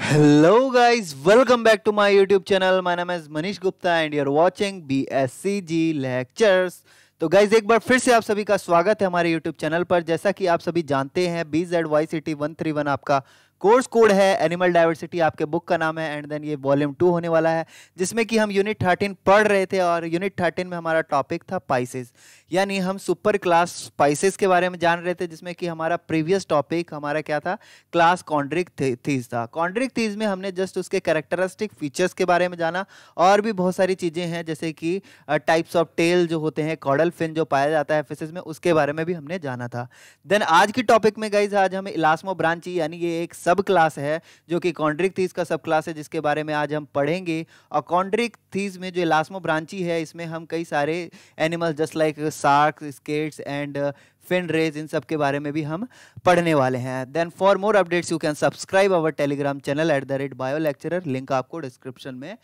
hello guys welcome back to my YouTube channel my नाम is Manish Gupta and you are watching BSCG lectures तो guys एक बार फिर से आप सभी का स्वागत है हमारे यूट्यूब चैनल पर जैसा कि आप सभी जानते हैं BZ Y C T one three one आपका कोर्स कोड है एनिमल डाइवर्सिटी आपके बुक का नाम है एंड देन ये वॉल्यूम टू होने वाला है जिसमें कि हम यूनिट थर्टीन पढ़ रहे थे और यूनिट थर्टीन में हमारा टॉपिक था पाइसेस यानी हम सुपर क्लास पाइसेस के बारे में जान रहे थे जिसमें कि हमारा प्रीवियस टॉपिक हमारा क्या था क्लास कॉन्ड्रिक थीज था कॉन्ड्रिक थीज में हमने जस्ट उसके करेक्टरिस्टिक फीचर्स के बारे में जाना और भी बहुत सारी चीज़ें हैं जैसे कि टाइप्स ऑफ टेल जो होते हैं कॉडल फिन जो पाया जाता है फिशेज में उसके बारे में भी हमने जाना था देन आज की टॉपिक में गई आज हम इलास्मो ब्रांची यानी ये एक सब सब क्लास है जो कि कॉन्ड्रिक थीज का सब क्लास है जिसके बारे में आज हम पढ़ेंगे और कॉन्ड्रिक थीज में जो इलास्मो ब्रांची है इसमें हम कई सारे animals just like shark skates and fin rays इन सब के बारे में भी हम पढ़ने वाले हैं then for more updates you can subscribe our Telegram channel at the rate bio lecturer link आपको डिस्क्रिप्शन में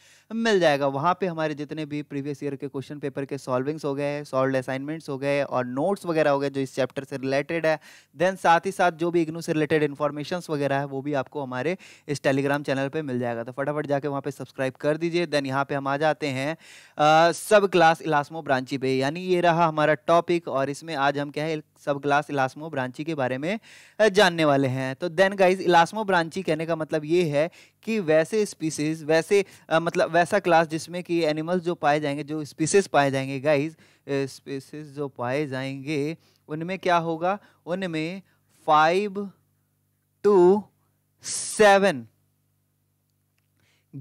मिल जाएगा वहाँ पे हमारे जितने भी प्रीवियस ईयर के क्वेश्चन पेपर के सॉल्विंग्स हो गए सॉल्व असाइनमेंट्स हो गए और नोट्स वगैरह हो गए जो इस चैप्टर से रिलेटेड है देन साथ ही साथ जो भी इग्नू से रिलेटेड इन्फॉर्मेशन वगैरह है वो भी आपको हमारे इस टेलीग्राम चैनल पर मिल जाएगा तो फटाफट जाके वहाँ पर सब्सक्राइब कर दीजिए देन यहाँ पे हम आ जाते हैं सब क्लास इलासमो ब्रांची पे यानी ये रहा हमारा टॉपिक और इसमें आज हम क्या है सब ग्लास इलास्मो ब्रांची के बारे में जानने वाले हैं तो देन गाइज इलास्मो ब्रांची कहने का मतलब ये है कि वैसे स्पीसीज वैसे आ, मतलब वैसा क्लास जिसमें कि एनिमल्स जो पाए जाएंगे जो स्पीसीज पाए जाएंगे गाइज स्पीसीज जो पाए जाएंगे उनमें क्या होगा उनमें five to seven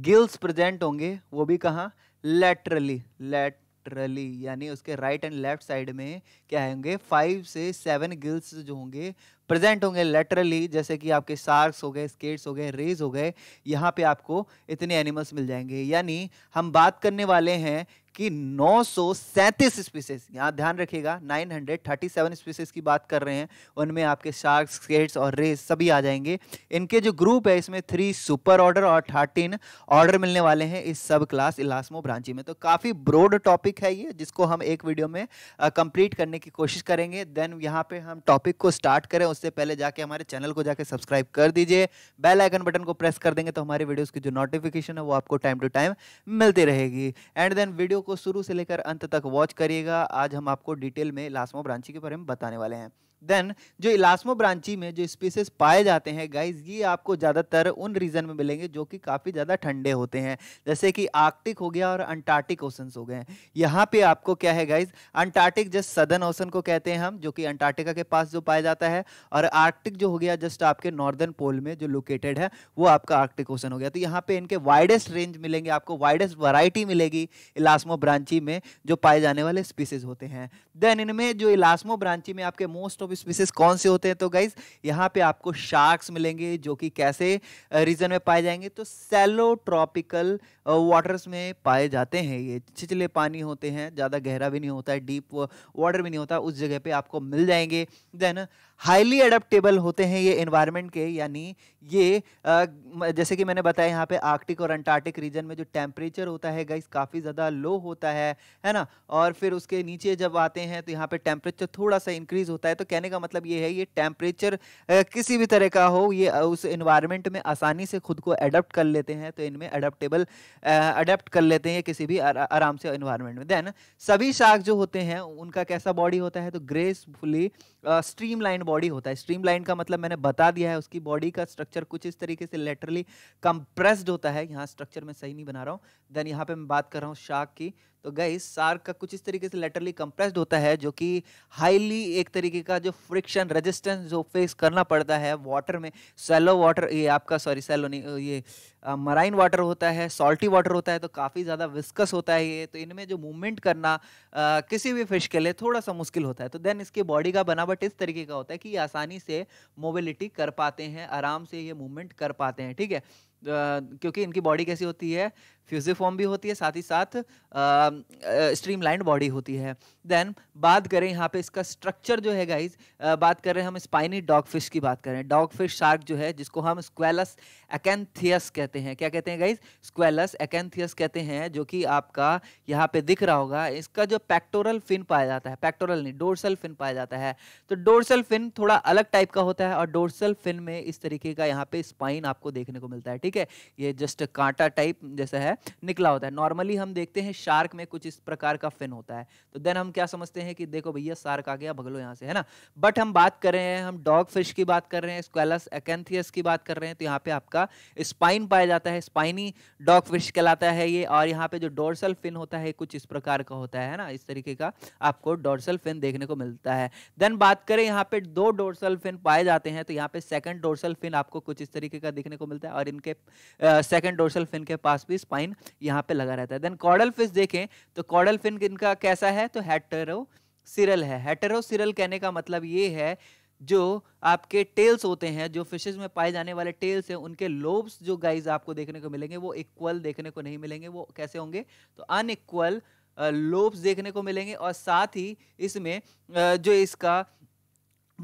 gills present होंगे वो भी कहाँ लेटरली लेट लेटरली यानी उसके राइट एंड लेफ्ट साइड में क्या होंगे फाइव से सेवन गिल्स जो होंगे प्रेजेंट होंगे लेटरली जैसे कि आपके सार्स हो गए स्केट्स हो गए रेज हो गए यहाँ पे आपको इतने एनिमल्स मिल जाएंगे यानी हम बात करने वाले हैं कि सैंतीस स्पीसीज यहाँ ध्यान रखिएगा 937 स्पीसीज की बात कर रहे हैं उनमें आपके शार्क स्केट्स और रेस सभी आ जाएंगे इनके जो ग्रुप है इसमें थ्री सुपर ऑर्डर और थर्टीन ऑर्डर मिलने वाले हैं इस सब क्लास इलास्मो ब्रांची में तो काफ़ी ब्रॉड टॉपिक है ये जिसको हम एक वीडियो में कंप्लीट करने की कोशिश करेंगे देन यहाँ पे हम टॉपिक को स्टार्ट करें उससे पहले जाके हमारे चैनल को जाके सब्सक्राइब कर दीजिए बेल आइकन बटन को प्रेस कर देंगे तो हमारे वीडियोज़ की जो नोटिफिकेशन है वो आपको टाइम टू टाइम मिलती रहेगी एंड देन वीडियो को शुरू से लेकर अंत तक वॉच करिएगा आज हम आपको डिटेल में लास्मो ब्रांची के बारे में बताने वाले हैं देन जो ब्रांची में जो स्पीसीज पाए जाते हैं गाइज ये आपको ज़्यादातर उन रीजन में मिलेंगे जो कि काफ़ी ज़्यादा ठंडे होते हैं जैसे कि आर्कटिक हो गया और अंटार्कटिक ओशन हो गए यहाँ पे आपको क्या है guys Antarctic just southern ocean को कहते हैं हम जो कि अंटार्कटिका के पास जो पाया जाता है और आर्कटिक जो हो गया जस्ट आपके नॉर्दर्न पोल में जो लोकेटेड है वो आपका आर्कटिक ओशन हो गया तो यहाँ पे इनके वाइडेस्ट रेंज मिलेंगे आपको वाइडेस्ट वराइटी मिलेगी इलास्मो ब्रांची में जो पाए जाने वाले स्पीसीज होते हैं देन इनमें जो इलास्मो ब्रांची में आपके मोस्ट ऑफ स्पीसीज कौन से होते हैं तो गाइज यहाँ पे आपको शार्क्स मिलेंगे जो कि कैसे रीजन में पाए जाएंगे तो सेलो ट्रॉपिकल वाटर्स में पाए जाते हैं ये छिचले पानी होते हैं ज़्यादा गहरा भी नहीं होता है डीप वाटर भी नहीं होता उस जगह पे आपको मिल जाएंगे देन हाईली एडेप्टेबल होते हैं ये इन्वायरमेंट के यानी ये जैसे कि मैंने बताया यहाँ पे आर्कटिक और अंटार्कटिक रीजन में जो टेम्परेचर होता है गाइस काफ़ी ज़्यादा लो होता है है ना और फिर उसके नीचे जब आते हैं तो यहाँ पे टेम्परेचर थोड़ा सा इंक्रीज होता है तो कहने का मतलब ये है ये टेम्परेचर किसी भी तरह का हो ये उस इन्वायरमेंट में आसानी से खुद को अडेप्ट कर लेते हैं तो इनमें अडेप्टेबल अडेप्ट कर लेते हैं किसी भी आराम से इन्वायरमेंट में देन सभी शाख जो होते हैं उनका कैसा बॉडी होता है तो ग्रेसफुली स्ट्रीम लाइन बॉडी होता है स्ट्रीमलाइन का मतलब मैंने बता दिया है उसकी बॉडी का स्ट्रक्चर कुछ इस तरीके से लेटरली कंप्रेस्ड होता है यहाँ स्ट्रक्चर में सही नहीं बना रहा हूँ देन यहाँ पे मैं बात कर रहा हूँ शाक की तो गई सार्क का कुछ इस तरीके से लेटरली कंप्रेस्ड होता है जो कि हाईली एक तरीके का जो फ्रिक्शन रेजिस्टेंस जो फेस करना पड़ता है वाटर में सेलो वाटर ये आपका सॉरी सेलो नहीं ये मराइन वाटर होता है सॉल्टी वाटर होता है तो काफ़ी ज़्यादा विस्कस होता है ये तो इनमें जो मूवमेंट करना आ, किसी भी फिश के लिए थोड़ा सा मुश्किल होता है तो देन इसकी बॉडी का बनावट इस तरीके का होता है कि आसानी से मोबिलिटी कर पाते हैं आराम से ये मूवमेंट कर पाते हैं ठीक है Uh, क्योंकि इनकी बॉडी कैसी होती है फ्यूजिफॉर्म भी होती है साथ ही साथ स्ट्रीमलाइंड बॉडी होती है देन बात करें यहाँ पे इसका स्ट्रक्चर जो है गाइज बात कर रहे हैं हम स्पाइनी डॉग फिश की बात करें डॉग फिश शार्क जो है जिसको हम स्क्वेलस एकेंथियस कहते हैं क्या कहते हैं गाइज स्क्वेलस एकेंथियस कहते हैं जो कि आपका यहाँ पे दिख रहा होगा इसका जो पैक्टोरल फिन पाया जाता है पैक्टोरल नहीं डोरसल फिन पाया जाता है तो डोरसल फिन थोड़ा अलग टाइप का होता है और डोरसल फिन में इस तरीके का यहाँ पे स्पाइन आपको देखने को मिलता है ठीक है ये जस्ट कांटा टाइप जैसा है निकला होता है नॉर्मली हम देखते हैं शार्क में कुछ इस प्रकार का फिन होता है तो देन हम क्या समझते हैं कि देखो भैया शार्क आ गया भगलो यहाँ से है ना बट हम बात कर रहे हैं हम डॉग फिश की बात कर रहे हैं स्क्वेलस एकेंथियस की बात कर रहे हैं तो यहाँ पे आपका स्पाइन पाया जाता है स्पाइनी डॉग फिश कहलाता है ये और यहाँ पे जो डोरसल फिन होता है कुछ इस प्रकार का होता है ना इस तरीके का आपको डोरसल फिन देखने को मिलता है देन बात करें यहाँ पे दो डोरसल फिन पाए जाते हैं तो यहाँ पे सेकंड डोरसल फिन आपको कुछ इस तरीके का देखने को मिलता है और इनके सेकंड डोरसल फिन के पास भी स्पाइन लाइन यहाँ पे लगा रहता है देन कॉडल फिश देखें तो कॉडल फिन इनका कैसा है तो हैटरो सिरल है हैटरो सिरल कहने का मतलब ये है जो आपके टेल्स होते हैं जो फिशेज में पाए जाने वाले टेल्स हैं उनके लोब्स जो गाइज आपको देखने को मिलेंगे वो इक्वल देखने को नहीं मिलेंगे वो कैसे होंगे तो अनइक्वल लोब्स देखने को मिलेंगे और साथ ही इसमें जो इसका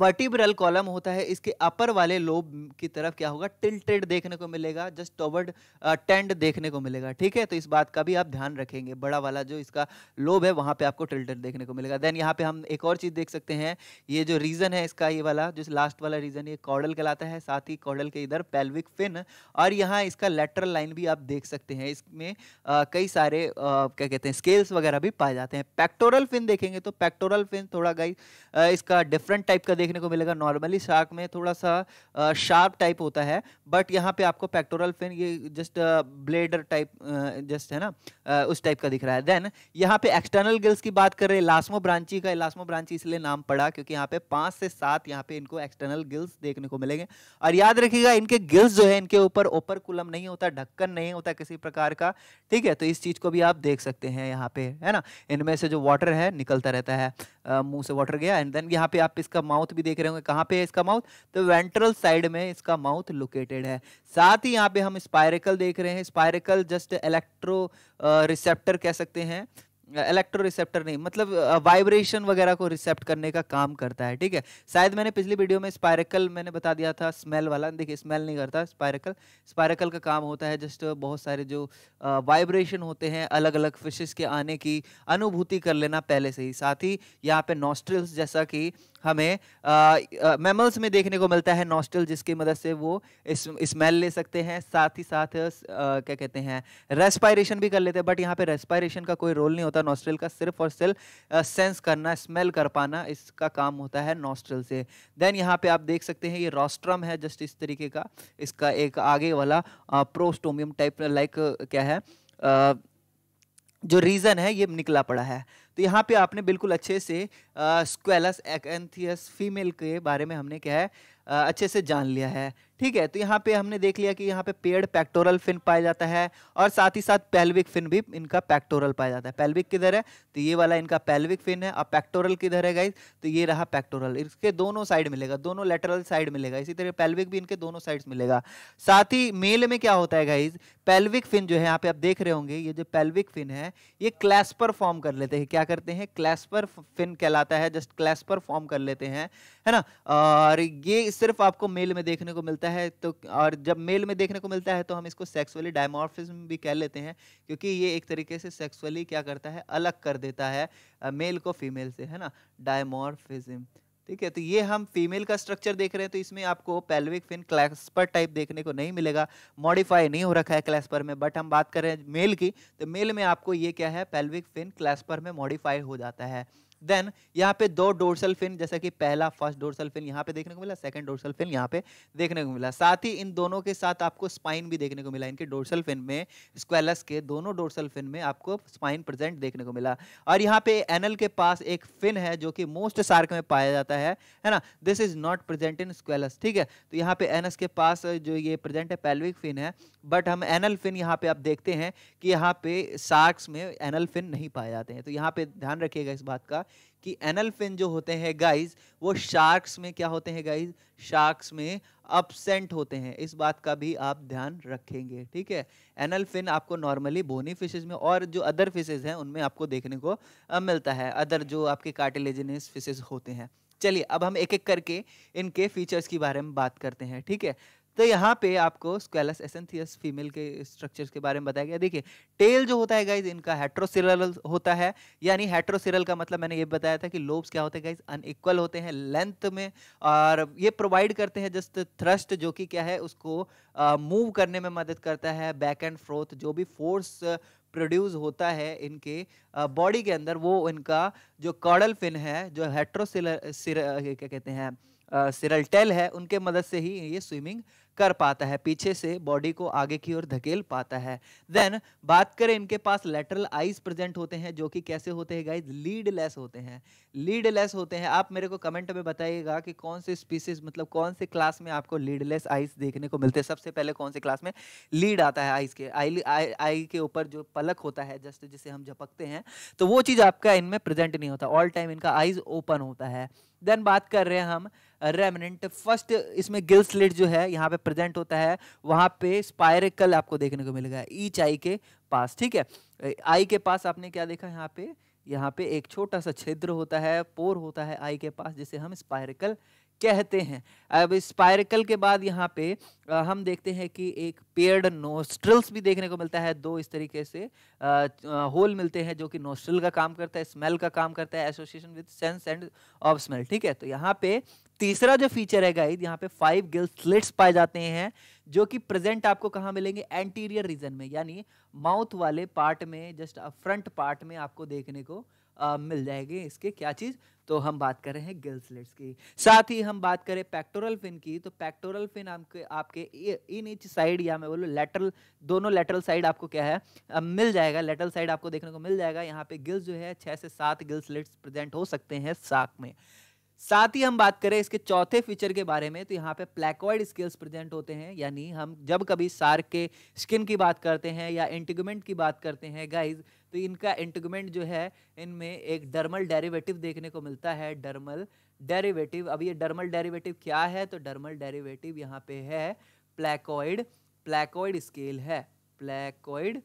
वर्टिब्रल कॉलम होता है इसके अपर वाले लोब की तरफ क्या होगा टिल्टेड देखने को मिलेगा जस्ट टॉवर्ड टेंड देखने को मिलेगा ठीक है तो इस बात का भी आप ध्यान रखेंगे बड़ा वाला जो इसका लोब है वहाँ पे आपको टिल्टेड देखने को मिलेगा देन यहाँ पे हम एक और चीज़ देख सकते हैं ये जो रीजन है इसका ये वाला जो लास्ट वाला रीजन ये कॉडल कहलाता है साथ ही कॉडल के इधर पेल्विक फिन और यहाँ इसका लेटरल लाइन भी आप देख सकते हैं इसमें uh, कई सारे uh, क्या कहते हैं स्केल्स वगैरह भी पाए जाते हैं पैक्टोरल फिन देखेंगे तो पैक्टोरल फिन थोड़ा गाई uh, इसका डिफरेंट टाइप का देखने को मिलेगा नॉर्मली शार्क में थोड़ा सा शार्प टाइप होता है बट यहाँ पे आपको पेक्टोरल फिन ये जस्ट ब्लेडर टाइप जस्ट है ना उस टाइप का दिख रहा है देन यहाँ पे एक्सटर्नल गिल्स की बात कर रहे हैं लास्मो ब्रांची का लास्मो ब्रांची इसलिए नाम पड़ा क्योंकि यहाँ पे पाँच से सात यहाँ पे इनको एक्सटर्नल गिल्स देखने को मिलेंगे और याद रखिएगा इनके गिल्स जो है इनके ऊपर ओपर कुलम नहीं होता ढक्कन नहीं होता किसी प्रकार का ठीक है तो इस चीज़ को भी आप देख सकते हैं यहाँ पे है ना इनमें से जो वाटर है निकलता रहता है मुंह से वाटर गया एंड देन यहाँ पे आप इसका माउथ माउथ भी देख रहे होंगे कहाँ पे है इसका माउथ तो वेंट्रल साइड में इसका माउथ लोकेटेड है साथ ही यहाँ पे हम स्पायरिकल देख रहे हैं स्पायरिकल जस्ट इलेक्ट्रो रिसेप्टर कह सकते हैं इलेक्ट्रो रिसेप्टर नहीं मतलब वाइब्रेशन वगैरह को रिसेप्ट करने का काम करता है ठीक है शायद मैंने पिछली वीडियो में स्पायरिकल मैंने बता दिया था स्मेल वाला देखिए स्मेल नहीं करता स्पायरिकल स्पायरिकल का काम होता है जस्ट बहुत सारे जो वाइब्रेशन होते हैं अलग अलग फिशेस के आने की अनुभूति कर लेना पहले से ही साथ ही यहाँ पे नॉस्ट्रिल्स जैसा कि हमें मेमल्स में देखने को मिलता है नॉस्टल जिसकी मदद से वो स्मेल ले सकते हैं साथ ही साथ क्या कहते हैं रेस्पायरेशन भी कर लेते हैं बट यहाँ पे रेस्पायरेशन का कोई रोल नहीं होता नॉस्ट्रल का सिर्फ और सिर्फ सेंस करना स्मेल कर पाना इसका काम होता है नॉस्ट्रल से देन यहाँ पे आप देख सकते हैं ये रॉस्ट्रम है जस्ट इस तरीके का इसका एक आगे वाला प्रोस्टोमियम टाइप लाइक क्या है जो रीज़न है ये निकला पड़ा है तो यहाँ पे आपने बिल्कुल अच्छे से स्क्वेलस एक्थियस फीमेल के बारे में हमने क्या है आ, अच्छे से जान लिया है ठीक है तो यहाँ पे हमने देख लिया कि यहाँ पे पेड़ पैक्टोरल फिन पाया जाता है और साथ ही साथ पेल्विक फिन भी इनका पैक्टोरल पाया जाता है पेल्विक किधर है तो ये वाला इनका पेल्विक फिन है और पैक्टोरल किधर है गाइज तो ये रहा पैक्टोरल इसके दोनों साइड मिलेगा दोनों लेटरल साइड मिलेगा इसी तरह पेल्विक भी इनके दोनों साइड मिलेगा साथ ही मेल में क्या होता है गाइज पेल्विक फिन जो है यहाँ पे आप देख रहे होंगे ये जो पेल्विक फिन है ये क्लैस्पर फॉर्म कर लेते हैं क्या क्या करते हैं क्लैस्पर फिन कहलाता है जस्ट क्लैस्पर फॉर्म कर लेते हैं है ना और ये सिर्फ आपको मेल में देखने को मिलता है तो और जब मेल में देखने को मिलता है तो हम इसको सेक्सुअली डायमोर्फिज्म भी कह लेते हैं क्योंकि ये एक तरीके से सेक्सुअली क्या करता है अलग कर देता है मेल को फीमेल से है ना डायमोर्फिज्म ठीक है तो ये हम फीमेल का स्ट्रक्चर देख रहे हैं तो इसमें आपको पेल्विक फिन क्लैस्पर टाइप देखने को नहीं मिलेगा मॉडिफाई नहीं हो रखा है क्लैस्पर में बट हम बात कर रहे हैं मेल की तो मेल में आपको ये क्या है पेल्विक फिन क्लैस्पर में मॉडिफाई हो जाता है देन यहाँ पे दो डोरसल फिन जैसा कि पहला फर्स्ट डोरसल फिन यहाँ पे देखने को मिला सेकंड डोरसल फिन यहाँ पे देखने को मिला साथ ही इन दोनों के साथ आपको स्पाइन भी देखने को मिला इनके डोरसल फिन में स्क्वेलस के दोनों डोरसल फिन में आपको स्पाइन प्रेजेंट देखने को मिला और यहाँ पे एनल के पास एक फिन है जो कि मोस्ट सार्क में पाया जाता है है ना this is not present in Squalus ठीक है तो यहाँ पे एनस के पास जो ये प्रेजेंट है पेल्विक फिन है बट हम एनल फिन यहाँ पे आप देखते हैं कि यहाँ पे सार्क्स में एनल फिन नहीं पाए जाते हैं तो यहाँ पे ध्यान रखिएगा इस बात का कि एनल फिन जो होते हैं गाइज वो शार्क्स में क्या होते हैं गाइज शार्क्स में अपसेंट होते हैं इस बात का भी आप ध्यान रखेंगे ठीक है एनल फिन आपको नॉर्मली बोनी फिशेज में और जो अदर फिशेज हैं उनमें आपको देखने को मिलता है अदर जो आपके कार्टिलेजिनियस फिशेज होते हैं चलिए अब हम एक एक करके इनके फीचर्स के बारे में बात करते हैं ठीक है तो यहाँ पे आपको स्क्वेलस एसेंथियस फीमेल के स्ट्रक्चर्स के बारे में बताया गया देखिए टेल जो होता है गाइज इनका हेट्रोसिरल होता है यानी हेट्रोसिरल का मतलब मैंने ये बताया था कि लोब्स क्या होते हैं गाइज अनइक्वल होते हैं लेंथ में और ये प्रोवाइड करते हैं जस्ट थ्रस्ट जो कि क्या है उसको मूव करने में मदद करता है बैक एंड फ्रोथ जो भी फोर्स प्रोड्यूस होता है इनके बॉडी के अंदर वो इनका जो कॉडल फिन है जो हेट्रोसिल क्या कहते हैं सिरल टेल है उनके मदद से ही ये स्विमिंग कर पाता है पीछे से बॉडी को आगे की ओर धकेल पाता है देन बात करें इनके पास लेटरल आइज प्रेजेंट होते हैं जो कि कैसे होते हैं गाइज लीड लेस होते हैं लीड लेस होते हैं आप मेरे को कमेंट में बताइएगा कि कौन से स्पीसीज मतलब कौन से क्लास में आपको लीडलेस आइस देखने को मिलते हैं सबसे पहले कौन से क्लास में लीड आता है आइस के आई आई के ऊपर जो पलक होता है जस्ट जिसे हम झपकते हैं तो वो चीज़ आपका इनमें प्रेजेंट नहीं होता ऑल टाइम इनका आइज ओपन होता है देन बात कर रहे हैं हम रेमनेंट फर्स्ट इसमें गिल स्लिट जो है यहाँ पे प्रेजेंट होता है वहाँ पे स्पायरिकल आपको देखने को मिलेगा ईच आई के पास ठीक है आई के पास आपने क्या देखा यहाँ पे यहाँ पे एक छोटा सा छिद्र होता है पोर होता है आई के पास जिसे हम स्पायरिकल कहते हैं अब स्पायरिकल के बाद यहाँ पे हम देखते हैं कि एक पेयर्ड नोस्ट्रल्स भी देखने को मिलता है दो इस तरीके से होल मिलते हैं जो कि नोस्ट्रल का काम करता है स्मेल का काम करता है association with sense and of smell ठीक है तो यहाँ पे तीसरा जो फीचर है गाइड यहाँ पे फाइव गिल स्लिट्स पाए जाते हैं जो कि प्रेजेंट आपको कहाँ मिलेंगे एंटीरियर रीजन में यानी माउथ वाले पार्ट में जस्ट फ्रंट पार्ट में आपको देखने को आ, मिल जाएंगे इसके क्या चीज़ तो हम बात कर रहे हैं गिल स्लिट्स की साथ ही हम बात करें पैक्टोरल फिन की तो पैक्टोरल फिन आपके आपके इन इच साइड या मैं बोलूँ लेटरल दोनों लेटरल साइड आपको क्या है आ, मिल जाएगा लेटरल साइड आपको देखने को मिल जाएगा यहाँ पे गिल्स जो है छः से सात गिल स्लिट्स प्रेजेंट हो सकते हैं साक में साथ ही हम बात करें इसके चौथे फीचर के बारे में तो यहाँ पे प्लैकॉइड स्केल्स प्रेजेंट होते हैं यानी हम जब कभी सार के स्किन की बात करते हैं या इंटिगमेंट की बात करते हैं गाइज तो इनका इंटिगमेंट जो है इनमें एक डर्मल डेरिवेटिव देखने को मिलता है डर्मल डेरिवेटिव अब ये डर्मल डेरिवेटिव क्या है तो डर्मल डेरीवेटिव यहाँ पे है प्लैकॉइड प्लैकॉइड स्केल है प्लैकॉइड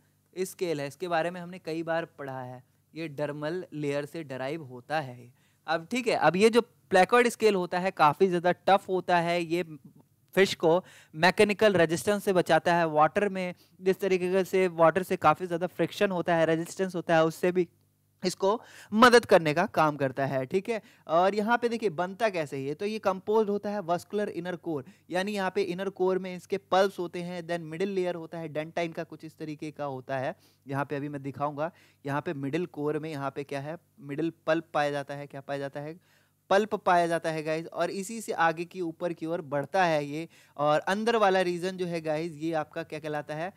स्केल है इसके बारे में हमने कई बार पढ़ा है ये डर्मल लेयर से डराइव होता है अब ठीक है अब ये जो प्लेकर्ड स्केल होता है काफ़ी ज़्यादा टफ होता है ये फिश को मैकेनिकल रेजिस्टेंस से बचाता है वाटर में जिस तरीके से वाटर से काफ़ी ज़्यादा फ्रिक्शन होता है रेजिस्टेंस होता है उससे भी इसको मदद करने का काम करता है ठीक है और यहाँ पे देखिए बनता कैसे ही है तो ये कंपोज होता है वस्कुलर इनर कोर यानी यहाँ पे इनर कोर में इसके पल्स होते हैं देन मिडिल लेयर होता है डेंटाइन का कुछ इस तरीके का होता है यहाँ पे अभी मैं दिखाऊंगा यहाँ पे मिडिल कोर में यहाँ पे क्या है मिडिल पल्प पाया जाता है क्या पाया जाता है पल्प पाया जाता है गाइज और इसी से आगे की ऊपर की ओर बढ़ता है ये और अंदर वाला रीजन जो है गाइज ये आपका क्या कहलाता है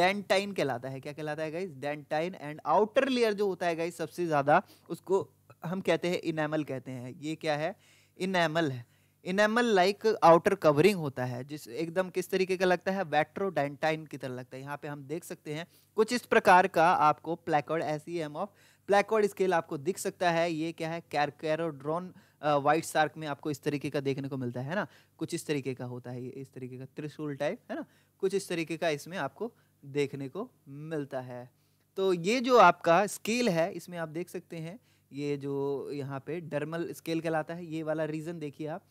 डेंटाइन कहलाता है क्या कहलाता है guys dentine and outer layer जो होता है गाइज सबसे ज़्यादा उसको हम कहते हैं इनेमल कहते हैं ये क्या है इनेमल है इनेमल लाइक आउटर कवरिंग होता है जिस एकदम किस तरीके का लगता है वेट्रोडेंटाइन की तरह लगता है यहाँ पे हम देख सकते हैं कुछ इस प्रकार का आपको placoid S E M of placoid scale आपको दिख सकता है ये क्या है कैरकेरोड्रोन -कैर व्हाइट सार्क में आपको इस तरीके का देखने को मिलता है ना कुछ इस तरीके का होता है ये इस तरीके का त्रिशूल टाइप है ना कुछ इस तरीके का इसमें आपको देखने को मिलता है तो ये जो आपका स्केल है इसमें आप देख सकते हैं ये जो यहाँ पे डर्मल स्केल कहलाता है ये वाला रीज़न देखिए आप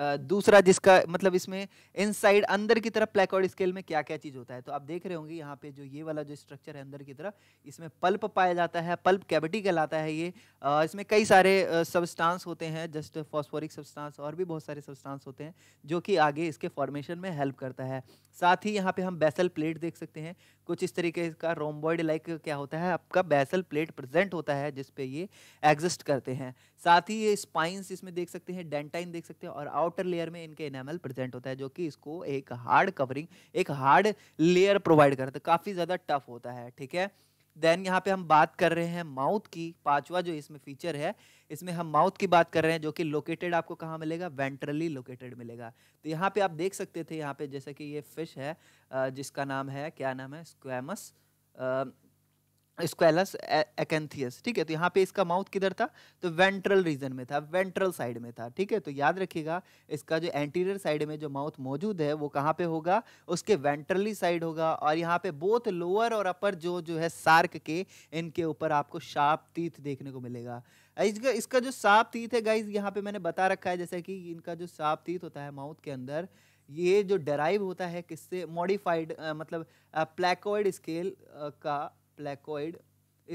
दूसरा जिसका मतलब इसमें इनसाइड अंदर की तरफ प्लेकॉर्ड स्केल में क्या क्या चीज़ होता है तो आप देख रहे होंगे यहाँ पे जो ये वाला जो स्ट्रक्चर है अंदर की तरफ इसमें पल्प पाया जाता है पल्प कैविटी कहलाता है ये इसमें कई सारे सब्सटेंस होते हैं जस्ट फॉस्फोरिक सब्सटेंस और भी बहुत सारे सब्सटेंस होते हैं जो कि आगे इसके फॉर्मेशन में हेल्प करता है साथ ही यहाँ पर हम बेसल प्लेट देख सकते हैं कुछ इस तरीके का रोमबॉइड लाइक क्या होता है आपका बैसल प्लेट प्रेजेंट होता है जिस पे ये एग्जिस्ट करते हैं साथ ही ये स्पाइंस इसमें देख सकते हैं डेंटाइन देख सकते हैं और आउटर लेयर में इनके इनेमल प्रेजेंट होता है जो कि इसको एक हार्ड कवरिंग एक हार्ड लेयर प्रोवाइड करता है काफ़ी ज़्यादा टफ होता है ठीक है देन यहाँ पे हम बात कर रहे हैं माउथ की पांचवा जो इसमें फीचर है इसमें हम माउथ की बात कर रहे हैं जो कि लोकेटेड आपको कहाँ मिलेगा वेंट्रली लोकेटेड मिलेगा तो यहाँ पे आप देख सकते थे यहाँ पे जैसे कि ये फिश है जिसका नाम है क्या नाम है स्क्वेमस स्क्वेलस एकेंथियस ठीक है तो यहाँ पे इसका माउथ किधर था तो वेंट्रल रीजन में था वेंट्रल साइड में था ठीक है तो याद रखिएगा इसका जो एंटीरियर साइड में जो माउथ मौजूद है वो कहाँ पे होगा उसके वेंट्रली साइड होगा और यहाँ पे बोथ लोअर और अपर जो जो है सार्क के इनके ऊपर आपको शार्प तीथ देखने को मिलेगा इसका इसका जो साफ तीथ है गाइज यहाँ पे मैंने बता रखा है जैसे कि इनका जो साफ तीथ होता है माउथ के अंदर ये जो डराइव होता है किससे मॉडिफाइड मतलब प्लेकोइड स्केल का प्लेकोइड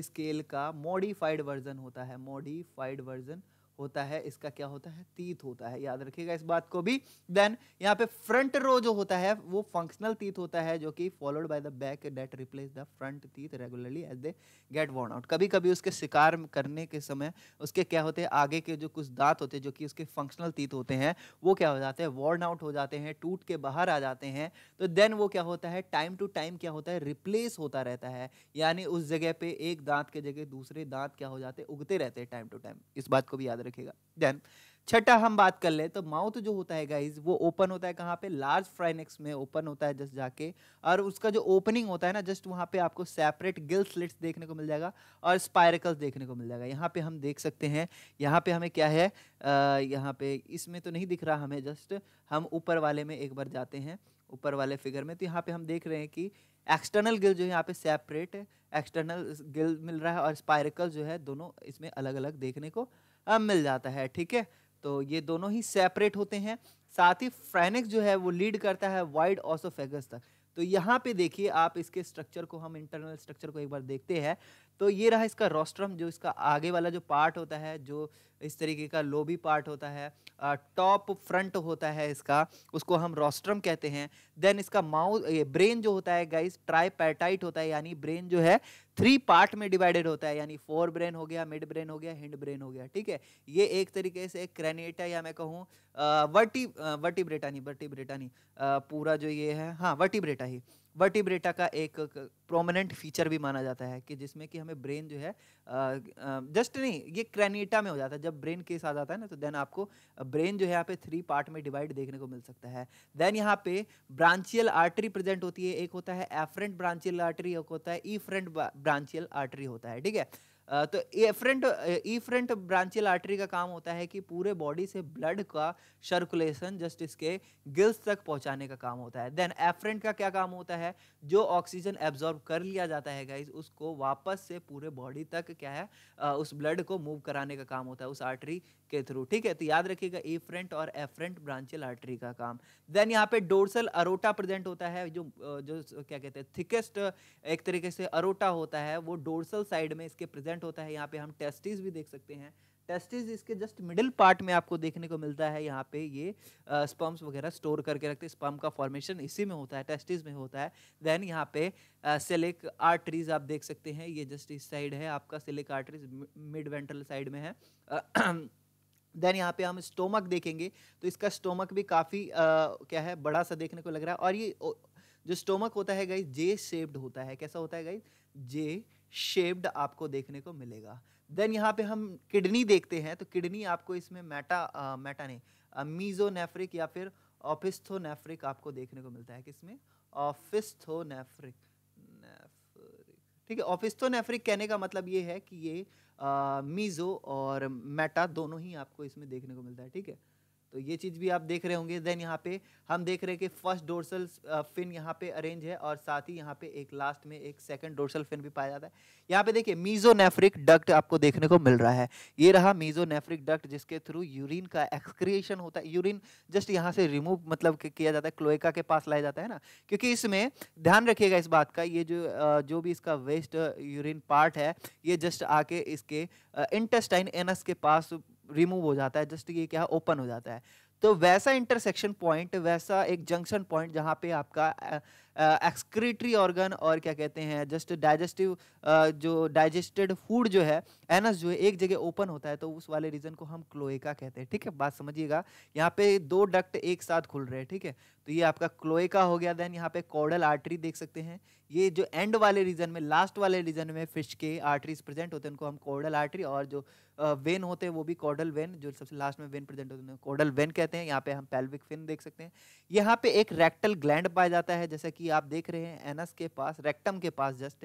स्केल का मॉडिफाइड वर्जन होता है मॉडिफाइड वर्जन होता है इसका क्या होता है तीत होता है याद रखिएगा इस बात को भी देन यहाँ पे फ्रंट रो जो होता है वो फंक्शनल तीत होता है जो कि followed by the back teeth replace the front teeth regularly as they get worn out कभी कभी उसके शिकार करने के समय उसके क्या होते हैं आगे के जो कुछ दांत होते हैं जो कि उसके फंक्शनल तीत होते हैं वो क्या हो जाते हैं वॉर्न आउट हो जाते हैं टूट के बाहर आ जाते हैं तो देन वो क्या होता है टाइम टू टाइम क्या होता है रिप्लेस होता रहता है यानी उस जगह पे एक दांत के जगह दूसरे दांत क्या हो जाते हैं उगते रहते हैं टाइम टू टाइम इस बात को भी याद रखेगा देन छठा हम बात कर ले तो माउथ जो होता है गाइज वो ओपन होता है कहाँ पे लार्ज फ्राइनेक्स में ओपन होता है जस्ट जाके और उसका जो ओपनिंग होता है ना जस्ट वहाँ पे आपको सेपरेट गिल स्लिट्स देखने को मिल जाएगा और स्पायरकल्स देखने को मिल जाएगा यहाँ पे हम देख सकते हैं यहाँ पे हमें क्या है आ, यहाँ पे इसमें तो नहीं दिख रहा हमें जस्ट हम ऊपर वाले में एक बार जाते हैं ऊपर वाले फिगर में तो यहाँ पे हम देख रहे हैं कि एक्सटर्नल गिल जो है यहाँ पे सेपरेट एक्सटर्नल गिल मिल रहा है और स्पायरकल जो है दोनों इसमें अलग अलग देखने को मिल जाता है ठीक है तो ये दोनों ही सेपरेट होते हैं साथ ही फ्रेनिक्स जो है वो लीड करता है वाइड ऑसोफेगस तक तो यहाँ पे देखिए आप इसके स्ट्रक्चर को हम इंटरनल स्ट्रक्चर को एक बार देखते हैं तो ये रहा इसका रोस्ट्रम जो इसका आगे वाला जो पार्ट होता है जो इस तरीके का लोबी पार्ट होता है टॉप फ्रंट होता है इसका उसको हम रोस्ट्रम कहते हैं देन इसका माउथ ये ब्रेन जो होता है गाइस ट्राईपैटाइट होता है यानी ब्रेन जो है थ्री पार्ट में डिवाइडेड होता है यानी फोर ब्रेन हो गया मिड ब्रेन हो गया हिंड ब्रेन हो गया ठीक है ये एक तरीके से क्रेनेटा या मैं कहूँ वर्टी वर्टिब्रेटा नहीं वर्टिब्रेटा नहीं पूरा जो ये है हाँ वर्टिब्रेटा ही वर्टिब्रेटा का एक प्रोमिनेंट फीचर भी माना जाता है कि जिसमें कि हमें ब्रेन जो है जस्ट नहीं ये क्रैनिटा में हो जाता है जब ब्रेन केस आ जाता है ना तो देन आपको ब्रेन जो है यहाँ पे थ्री पार्ट में डिवाइड देखने को मिल सकता है देन यहाँ पे ब्रांचियल आर्टरी प्रेजेंट होती है एक होता है एफरेंट ब्रांचियल आर्टरी एक होता है ई फ्रेंट ब्रांचियल आर्टरी होता है ठीक है तो afferent efferent branchial artery का काम होता है कि पूरे बॉडी से ब्लड का सर्कुलेशन जस्ट इसके गिल्स तक पहुंचाने का काम होता है देन एफ्रेंट का क्या काम होता है जो ऑक्सीजन एब्जॉर्ब कर लिया जाता है गाइज उसको वापस से पूरे बॉडी तक क्या है उस ब्लड को मूव कराने का काम होता है उस आर्टरी के थ्रू ठीक है तो याद रखिएगा ए फ्रंट और फ्रंट ब्रांचल आर्टरी का काम देन यहाँ पे डोर्सल अरोटा प्रेजेंट होता है जो जो क्या कहते हैं थिकेस्ट एक तरीके से अरोटा होता है वो डोर्सल साइड में इसके प्रेजेंट होता है यहाँ पे हम टेस्टिस भी देख सकते हैं टेस्टिस इसके जस्ट मिडिल पार्ट में आपको देखने को मिलता है यहाँ पे ये स्पम्स वगैरह स्टोर करके रखते हैं स्पम का फॉर्मेशन इसी में होता है टेस्टिस में होता है देन यहाँ पे सिलिक आर्टरीज आप देख सकते हैं ये जस्ट इस साइड है आपका सिलिक आर्टरीज मिड वेंट्रल साइड में है देन यहाँ पे हम स्टोमक देखेंगे तो इसका स्टोमक भी काफ़ी क्या है बड़ा सा देखने को लग रहा है और ये जो स्टोमक होता है गाइज जे शेप्ड होता है कैसा होता है गाइज जे शेप्ड आपको देखने को मिलेगा देन यहाँ पे हम किडनी देखते हैं तो किडनी आपको इसमें मैटा मैटा नहीं मीजोनेफ्रिक या फिर ऑफिस्थोनेफ्रिक आपको देखने को मिलता है किसमें ऑफिस्थोनेफ्रिक ठीक है ऑफिस्तोन एफ्रिक कहने का मतलब ये है कि ये मीज़ो और मेटा दोनों ही आपको इसमें देखने को मिलता है ठीक है तो ये चीज़ भी आप देख रहे होंगे देन यहाँ पे हम देख रहे हैं कि फर्स्ट डोर्सल फिन यहाँ पे अरेंज है और साथ ही यहाँ पे एक लास्ट में एक सेकंड डोर्सल फिन भी पाया जाता है यहाँ पे देखिए मीजोनेफ्रिक डक्ट आपको देखने को मिल रहा है ये रहा मीजोनेफ्रिक डक्ट जिसके थ्रू यूरिन का एक्सक्रिएशन होता है यूरिन जस्ट यहाँ से रिमूव मतलब किया जाता है क्लोएका के पास लाया जाता है ना क्योंकि इसमें ध्यान रखिएगा इस बात का ये जो uh, जो भी इसका वेस्ट यूरिन पार्ट है ये जस्ट आके इसके इंटेस्टाइन uh, एनस के पास रिमूव हो जाता है जस्ट ये क्या ओपन हो जाता है तो वैसा इंटरसेक्शन पॉइंट वैसा एक जंक्शन पॉइंट जहाँ पे आपका एक्सक्रीटरी ऑर्गन और क्या कहते हैं जस्ट डाइजेस्टिव जो डाइजेस्टेड फूड जो है एनस जो है एक जगह ओपन होता है तो उस वाले रीजन को हम क्लोएका कहते हैं ठीक है बात समझिएगा यहाँ पे दो डक्ट एक साथ खुल रहे हैं ठीक है तो ये आपका क्लोएका हो गया देन यहाँ पे कॉडल आर्टरी देख सकते हैं ये जो एंड वाले रीजन में लास्ट वाले रीजन में फिश के आर्टरीज प्रेजेंट होते हैं उनको हम कॉडल आर्टरी और जो वेन होते हैं वो भी कॉडल वेन जो सबसे लास्ट में वेन प्रेजेंट होते हैं कॉडल वेन कहते हैं यहाँ पे हम पेल्विक फिन देख सकते हैं यहाँ पे एक रेक्टल ग्लैंड पाया जाता है जैसा कि कि आप देख रहे हैं एनस के पास रेक्टम के पास जस्ट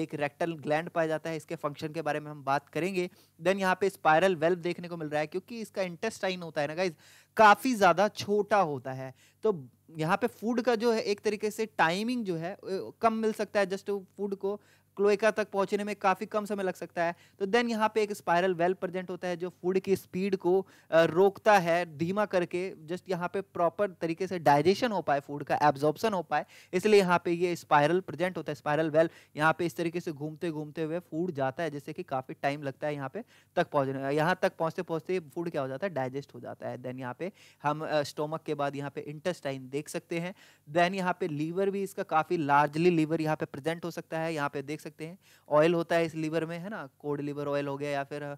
एक रेक्टल ग्लैंड पाया जाता है इसके फंक्शन के बारे में हम बात करेंगे देन यहाँ पे स्पायरल वेल्व देखने को मिल रहा है क्योंकि इसका इंटेस्टाइन होता है ना गाइज काफ़ी ज़्यादा छोटा होता है तो यहाँ पे फूड का जो है एक तरीके से टाइमिंग जो है कम मिल सकता है जस्ट फूड को क्लोएका तक पहुंचने में काफ़ी कम समय लग सकता है तो देन यहाँ पे एक स्पायरल वेल प्रेजेंट होता है जो फूड की स्पीड को रोकता है धीमा करके जस्ट यहाँ पे प्रॉपर तरीके से डाइजेशन हो पाए फूड का एब्जॉर्बन हो पाए इसलिए यहाँ पे ये स्पायरल प्रेजेंट होता है स्पायरल वेल यहाँ पे इस तरीके से घूमते घूमते हुए फूड जाता है जैसे कि काफ़ी टाइम लगता है यहाँ पे तक पहुँचने यहाँ तक पहुँचते पहुँचते फूड क्या हो जाता है डाइजेस्ट हो जाता है देन यहाँ पे हम स्टोमक के बाद यहाँ पे इंटेस्टाइन देख सकते हैं देन यहाँ पे लीवर भी इसका काफ़ी लार्जली लीवर यहाँ पे प्रेजेंट हो सकता है यहाँ पे देख सकते हैं ऑयल होता है इस लीवर में है ना कोल्ड लीवर ऑयल हो गया या फिर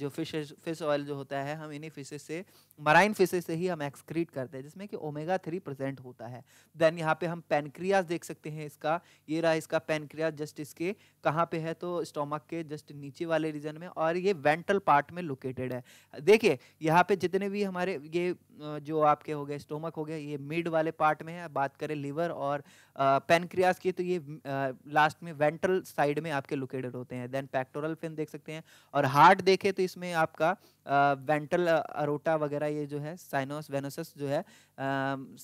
जो फिश फिश ऑयल जो होता है हम इन्हीं फिशेज से मराइन फिशेज से ही हम एक्सक्रीट करते हैं जिसमें कि ओमेगा थ्री प्रेजेंट होता है देन यहाँ पे हम पेनक्रियाज देख सकते हैं इसका ये रहा इसका पेनक्रियाज जस्ट इसके कहाँ पे है तो स्टोमक के जस्ट नीचे वाले रीजन में और ये वेंट्रल पार्ट में लोकेटेड है देखिए यहाँ पे जितने भी हमारे ये जो आपके हो गए स्टोमक हो गए ये मिड वाले पार्ट में है बात करें लीवर और पेनक्रियाज की तो ये लास्ट में वेंट्रल साइड में आपके लोकेटेड होते हैं देन पैक्टोरल फिन देख सकते हैं और हार्ट देख देखें तो इसमें आपका वेंटल अरोटा वगैरह ये जो है साइनोस वेनोसस जो है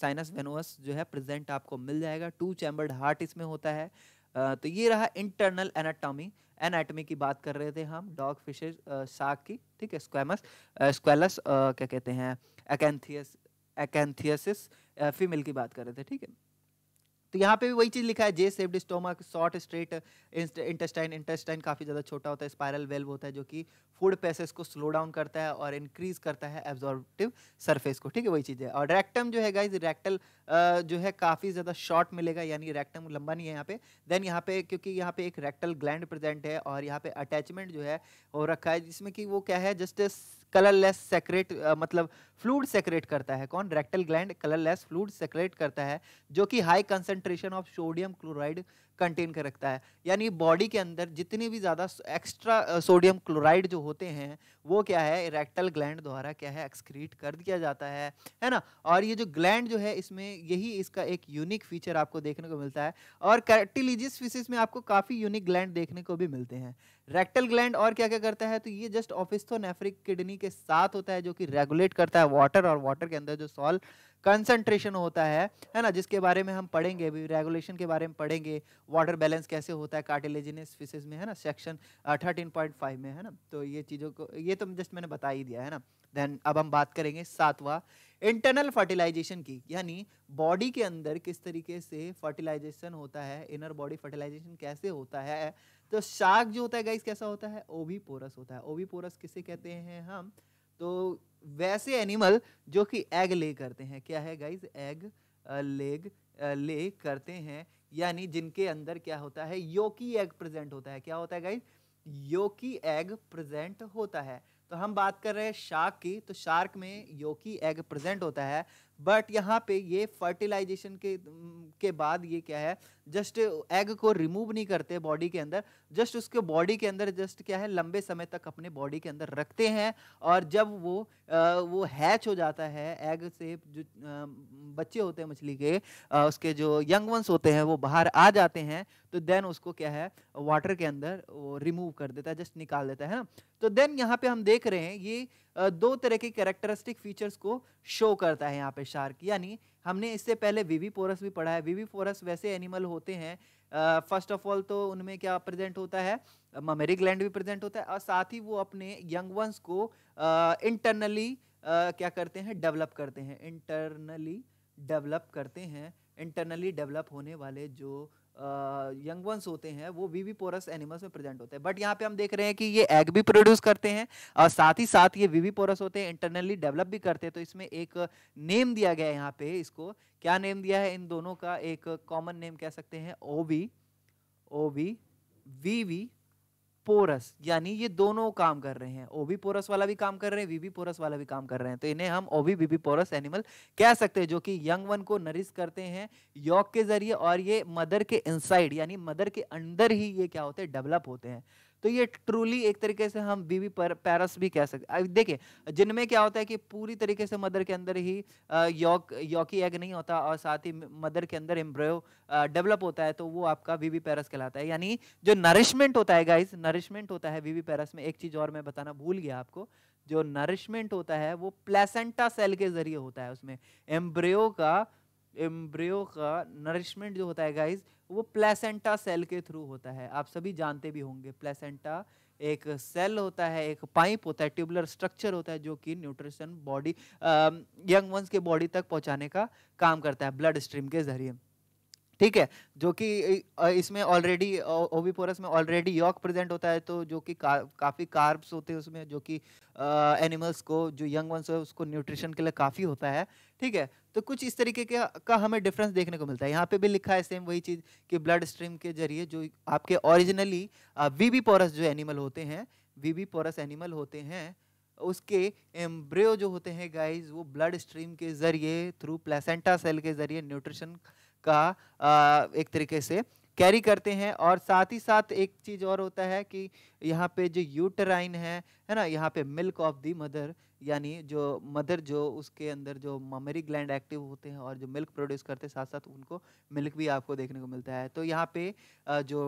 साइनस वेनोस जो है प्रेजेंट आपको मिल जाएगा टू चैम्बर्ड हार्ट इसमें होता है आ, तो ये रहा इंटरनल एनाटॉमी एनाटॉमी की बात कर रहे थे हम डॉग फिशेज साग की ठीक है स्क्वेमस स्क्वेलस क्या कहते हैं एकेंथियस एकेंथियसिस फीमेल की बात कर रहे थे ठीक है तो यहाँ पे भी वही चीज़ लिखा है J shaped stomach short straight intestine intestine काफ़ी ज़्यादा छोटा होता है स्पायरल वेल्व होता है जो कि फूड पैसेज को स्लो डाउन करता है और इंक्रीज करता है एब्जॉर्बटिव सरफेस को ठीक है वही चीज़ है और रेक्टम जो है गाइज रेक्टल जो है काफ़ी ज़्यादा शॉर्ट मिलेगा यानी रेक्टम लंबा नहीं है यहाँ पे देन यहाँ पे क्योंकि यहाँ पे एक रेक्टल ग्लैंड प्रेजेंट है और यहाँ पे अटैचमेंट जो है हो रखा है जिसमें कि वो क्या है जस्ट कलरलेस सेक्रेट मतलब फ्लूड सेक्रेट करता है कौन rectal gland colourless fluid secrete करता है जो कि high concentration of sodium chloride contain कर रखता है यानी बॉडी के अंदर जितने भी ज़्यादा एक्स्ट्रा सोडियम क्लोराइड जो होते हैं वो क्या है इरेक्टल ग्लैंड द्वारा क्या है एक्सक्रीट कर दिया जाता है है ना और ये जो ग्लैंड जो है इसमें यही इसका एक यूनिक फीचर आपको देखने को मिलता है और कैटिलीजियस फीसिस में आपको काफ़ी यूनिक ग्लैंड देखने को भी मिलते हैं रेक्टल ग्लैंड और क्या क्या करता है तो ये जस्ट ऑफिस्थोनेफ्रिक किडनी के साथ होता है जो कि रेगुलेट करता है वाटर और वाटर के अंदर जो सॉल्व कंसंट्रेशन होता है है ना जिसके बारे में हम पढ़ेंगे अभी रेगुलेशन के बारे में पढ़ेंगे वाटर बैलेंस कैसे होता है कार्टिलेजिनस फिशेज में है ना सेक्शन थर्टीन पॉइंट फाइव में है ना तो ये चीज़ों को ये तो जस्ट मैंने बता ही दिया है ना देन अब हम बात करेंगे सातवां इंटरनल फर्टिलाइजेशन की यानी बॉडी के अंदर किस तरीके से फर्टिलाइजेशन होता है इनर बॉडी फर्टिलाइजेशन कैसे होता है तो शाक जो होता है गाइस कैसा होता है ओवी पोरस होता है ओवी पोरस किसे कहते हैं हम तो वैसे एनिमल जो कि एग ले करते हैं क्या है गाइज एग लेग ले करते हैं यानी जिनके अंदर क्या होता है योकी एग प्रेजेंट होता है क्या होता है गाइज योकी एग प्रेजेंट होता है तो हम बात कर रहे हैं शार्क की तो शार्क में योकी एग प्रेजेंट होता है बट यहाँ पे ये फर्टिलाइजेशन के के बाद ये क्या है जस्ट एग को रिमूव नहीं करते बॉडी के अंदर जस्ट उसके बॉडी के अंदर जस्ट क्या है लंबे समय तक अपने बॉडी के अंदर रखते हैं और जब वो आ, वो हैच हो जाता है एग से जो आ, बच्चे होते हैं मछली के आ, उसके जो यंग वंस होते हैं वो बाहर आ जाते हैं तो देन उसको क्या है वाटर के अंदर वो रिमूव कर देता है जस्ट निकाल देता है ना तो देन यहाँ पे हम देख रहे हैं ये दो तरह के कैरेक्टरिस्टिक फीचर्स को शो करता है यहाँ पे शार्क यानी हमने इससे पहले वीवी पोरस भी पढ़ा है वीवी पोरस वैसे एनिमल होते हैं फर्स्ट ऑफ ऑल तो उनमें क्या प्रेजेंट होता है ममेरी ग्लैंड भी प्रेजेंट होता है और साथ ही वो अपने यंग वंस को इंटरनली uh, क्या करते हैं डेवलप करते हैं इंटरनली डेवलप करते हैं इंटरनली डेवलप होने वाले जो यंग वंस होते हैं वो वीवी पोरस एनिमल्स में प्रेजेंट होते हैं बट यहाँ पे हम देख रहे हैं कि ये एग भी प्रोड्यूस करते हैं और साथ ही साथ ये वीवी पोरस होते हैं इंटरनली डेवलप भी करते हैं तो इसमें एक नेम दिया गया है यहाँ पे इसको क्या नेम दिया है इन दोनों का एक कॉमन नेम कह सकते हैं ovoviviparous यानी ये दोनों काम कर रहे हैं ओबी पोरस वाला भी काम कर रहे हैं वीबी पोरस वाला भी काम कर रहे हैं तो इन्हें हम ओबी बीबी पोरस एनिमल कह सकते हैं जो कि यंग वन को नरिश करते हैं यॉक के जरिए और ये मदर के इनसाइड यानी मदर के अंदर ही ये क्या होते हैं डेवलप होते हैं तो ये ट्रूली एक तरीके से हम बीवी पर पैरस भी कह सकते हैं देखिए जिनमें क्या होता है कि पूरी तरीके से मदर के अंदर ही यौक यौकी एग नहीं होता और साथ ही मदर के अंदर एम्ब्रयो डेवलप होता है तो वो आपका बीवी पैरस कहलाता है यानी जो नरिशमेंट होता है गाइज नरिशमेंट होता है बीवी पैरस में एक चीज़ और मैं बताना भूल गया आपको जो नरिशमेंट होता है वो प्लेसेंटा सेल के जरिए होता है उसमें एम्ब्रियो का एम्ब्रियो का नरिशमेंट जो होता है गाइज वो प्लेसेंटा सेल के थ्रू होता है आप सभी जानते भी होंगे प्लेसेंटा एक सेल होता है एक पाइप होता है ट्यूबुलर स्ट्रक्चर होता है जो कि न्यूट्रिशन बॉडी यंग वंस के बॉडी तक पहुंचाने का काम करता है ब्लड स्ट्रीम के जरिए ठीक है जो कि इसमें ऑलरेडी ओविपोरस में ऑलरेडी यॉक प्रेजेंट होता है तो जो कि का, काफ़ी कार्ब्स होते हैं उसमें जो कि एनिमल्स को जो यंग वंस है उसको न्यूट्रिशन के लिए काफ़ी होता है ठीक है तो कुछ इस तरीके के का हमें डिफरेंस देखने को मिलता है यहाँ पे भी लिखा है सेम वही चीज़ कि ब्लड स्ट्रीम के जरिए जो आपके ऑरिजिनली वी पोरस जो एनिमल होते हैं वी पोरस एनिमल होते हैं उसके एम्ब्रियो जो होते हैं गाइज वो ब्लड स्ट्रीम के जरिए थ्रू प्लेसेंटा सेल के जरिए न्यूट्रिशन का एक तरीके से कैरी करते हैं और साथ ही साथ एक चीज़ और होता है कि यहाँ पे जो यूटराइन है है ना यहाँ पे मिल्क ऑफ दी मदर यानी जो मदर जो उसके अंदर जो ममरी ग्लैंड एक्टिव होते हैं और जो मिल्क प्रोड्यूस करते हैं साथ साथ उनको मिल्क भी आपको देखने को मिलता है तो यहाँ पे जो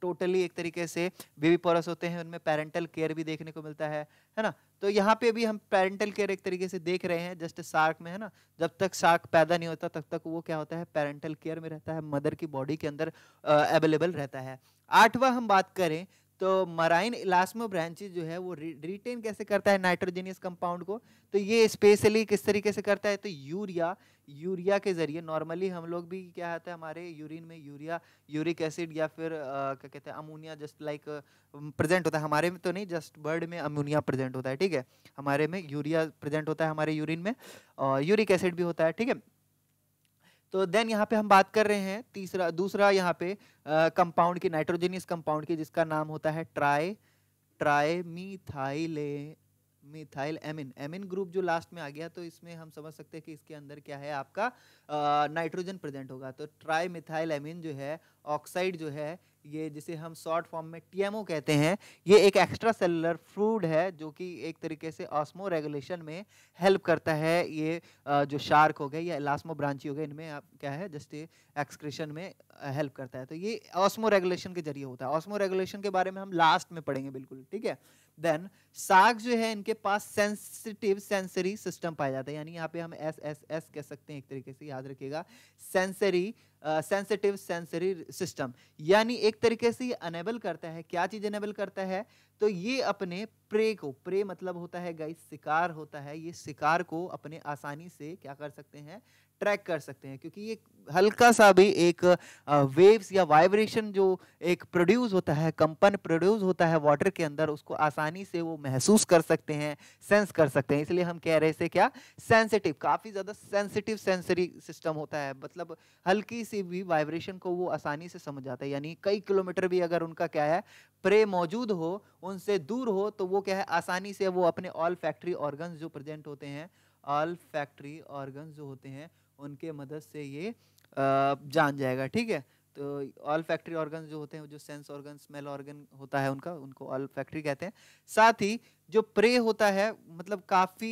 टोटली एक तरीके से बेबी पोरस होते हैं उनमें पेरेंटल केयर भी देखने को मिलता है है ना तो यहाँ पे भी हम पेरेंटल केयर एक तरीके से देख रहे हैं जस्ट शार्क में है ना जब तक शार्क पैदा नहीं होता तब तक, तक वो क्या होता है पेरेंटल केयर में रहता है मदर की बॉडी के अंदर अवेलेबल रहता है आठवां हम बात करें तो मराइन इलास्मो ब्रांचेज जो है वो रिटेन कैसे करता है नाइट्रोजेनियस कंपाउंड को तो ये स्पेशली किस तरीके से करता है तो यूरिया यूरिया के जरिए नॉर्मली हम लोग भी क्या आता है हमारे यूरिन में यूरिया यूरिक एसिड या फिर क्या कहते हैं अमोनिया जस्ट लाइक प्रेजेंट होता है हमारे में तो नहीं जस्ट बर्ड में अमोनिया प्रेजेंट होता है ठीक है हमारे में यूरिया प्रेजेंट होता है हमारे यूरिन में और यूरिक एसिड भी होता है ठीक है तो देन यहाँ पे हम बात कर रहे हैं तीसरा दूसरा यहाँ पे कंपाउंड की नाइट्रोजनियस कंपाउंड की जिसका नाम होता है tri tri methyl methyl amine amine group जो लास्ट में आ गया तो इसमें हम समझ सकते हैं कि इसके अंदर क्या है आपका नाइट्रोजन प्रेजेंट होगा तो ट्राई मिथाइल एमिन जो है ऑक्साइड जो है ये जिसे हम शॉर्ट फॉर्म में टीएमओ कहते हैं ये एक एक्स्ट्रा सेलुलर फ्रूड है जो कि एक तरीके से ऑस्मो रेगुलेशन में हेल्प करता है ये जो शार्क हो गए या इलास्मो ब्रांची हो गए इनमें आप क्या है जस्ट एक्सक्रेशन में हेल्प करता है तो ये ऑस्मो रेगुलेशन के जरिए होता है ऑस्मो रेगुलेशन के बारे में हम लास्ट में पढ़ेंगे बिल्कुल ठीक है देन साग जो है इनके पास सेंसिटिव सेंसरी सिस्टम पाया जाता है यानी यहाँ पे हम एस एस एस कह सकते हैं एक तरीके से याद रखिएगा सेंसरी सेंसिटिव सेंसरी सिस्टम यानी एक तरीके से ये अनेबल करता है क्या चीज़ अनेबल करता है तो ये अपने प्रे को प्रे मतलब होता है गाइस शिकार होता है ये शिकार को अपने आसानी से क्या कर सकते हैं ट्रैक कर सकते हैं क्योंकि ये हल्का सा भी एक वेव्स या वाइब्रेशन जो एक प्रोड्यूस होता है कंपन प्रोड्यूस होता है वाटर के अंदर उसको आसानी से वो महसूस कर सकते हैं सेंस कर सकते हैं इसलिए हम कह रहे थे क्या सेंसिटिव काफ़ी ज़्यादा सेंसिटिव सेंसरी सिस्टम होता है मतलब हल्की सी भी वाइब्रेशन को वो आसानी से समझ जाता है यानी कई किलोमीटर भी अगर उनका क्या है प्रे मौजूद हो उनसे दूर हो तो वो क्या है आसानी से वो अपने ऑल फैक्ट्री ऑर्गन जो प्रजेंट होते हैं ऑल फैक्ट्री ऑर्गन जो होते हैं उनके मदद से ये जान जाएगा ठीक है तो ऑल फैक्ट्री ऑर्गन जो होते हैं जो सेंस ऑर्गन स्मेल ऑर्गन होता है उनका उनको ऑल फैक्ट्री कहते हैं साथ ही जो प्रे होता है मतलब काफ़ी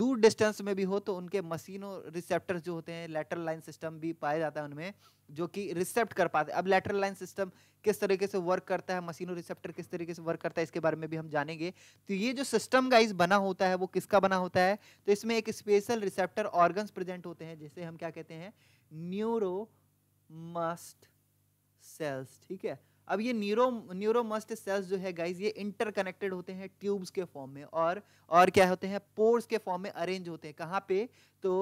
दूर डिस्टेंस में भी हो तो उनके मशीनों रिसेप्टर जो होते हैं लेटरल लाइन सिस्टम भी पाया जाता है उनमें जो कि रिसेप्ट कर पाते हैं अब लेटरल लाइन सिस्टम किस तरीके से वर्क करता है मशीनों रिसेप्टर किस तरीके से वर्क करता है इसके बारे में भी हम जानेंगे तो ये जो सिस्टम गाइज बना होता है वो किसका बना होता है तो इसमें एक स्पेशल रिसेप्टर ऑर्गन्स प्रेजेंट होते हैं जिसे हम क्या कहते हैं न्यूरो must sells ठीक है अब ये न्यूरो न्यूरोमस्ट सेल्स जो है गाइज ये इंटरकनेक्टेड होते हैं ट्यूब्स के फॉर्म में और और क्या होते हैं पोर्स के फॉर्म में अरेंज होते हैं कहाँ पे तो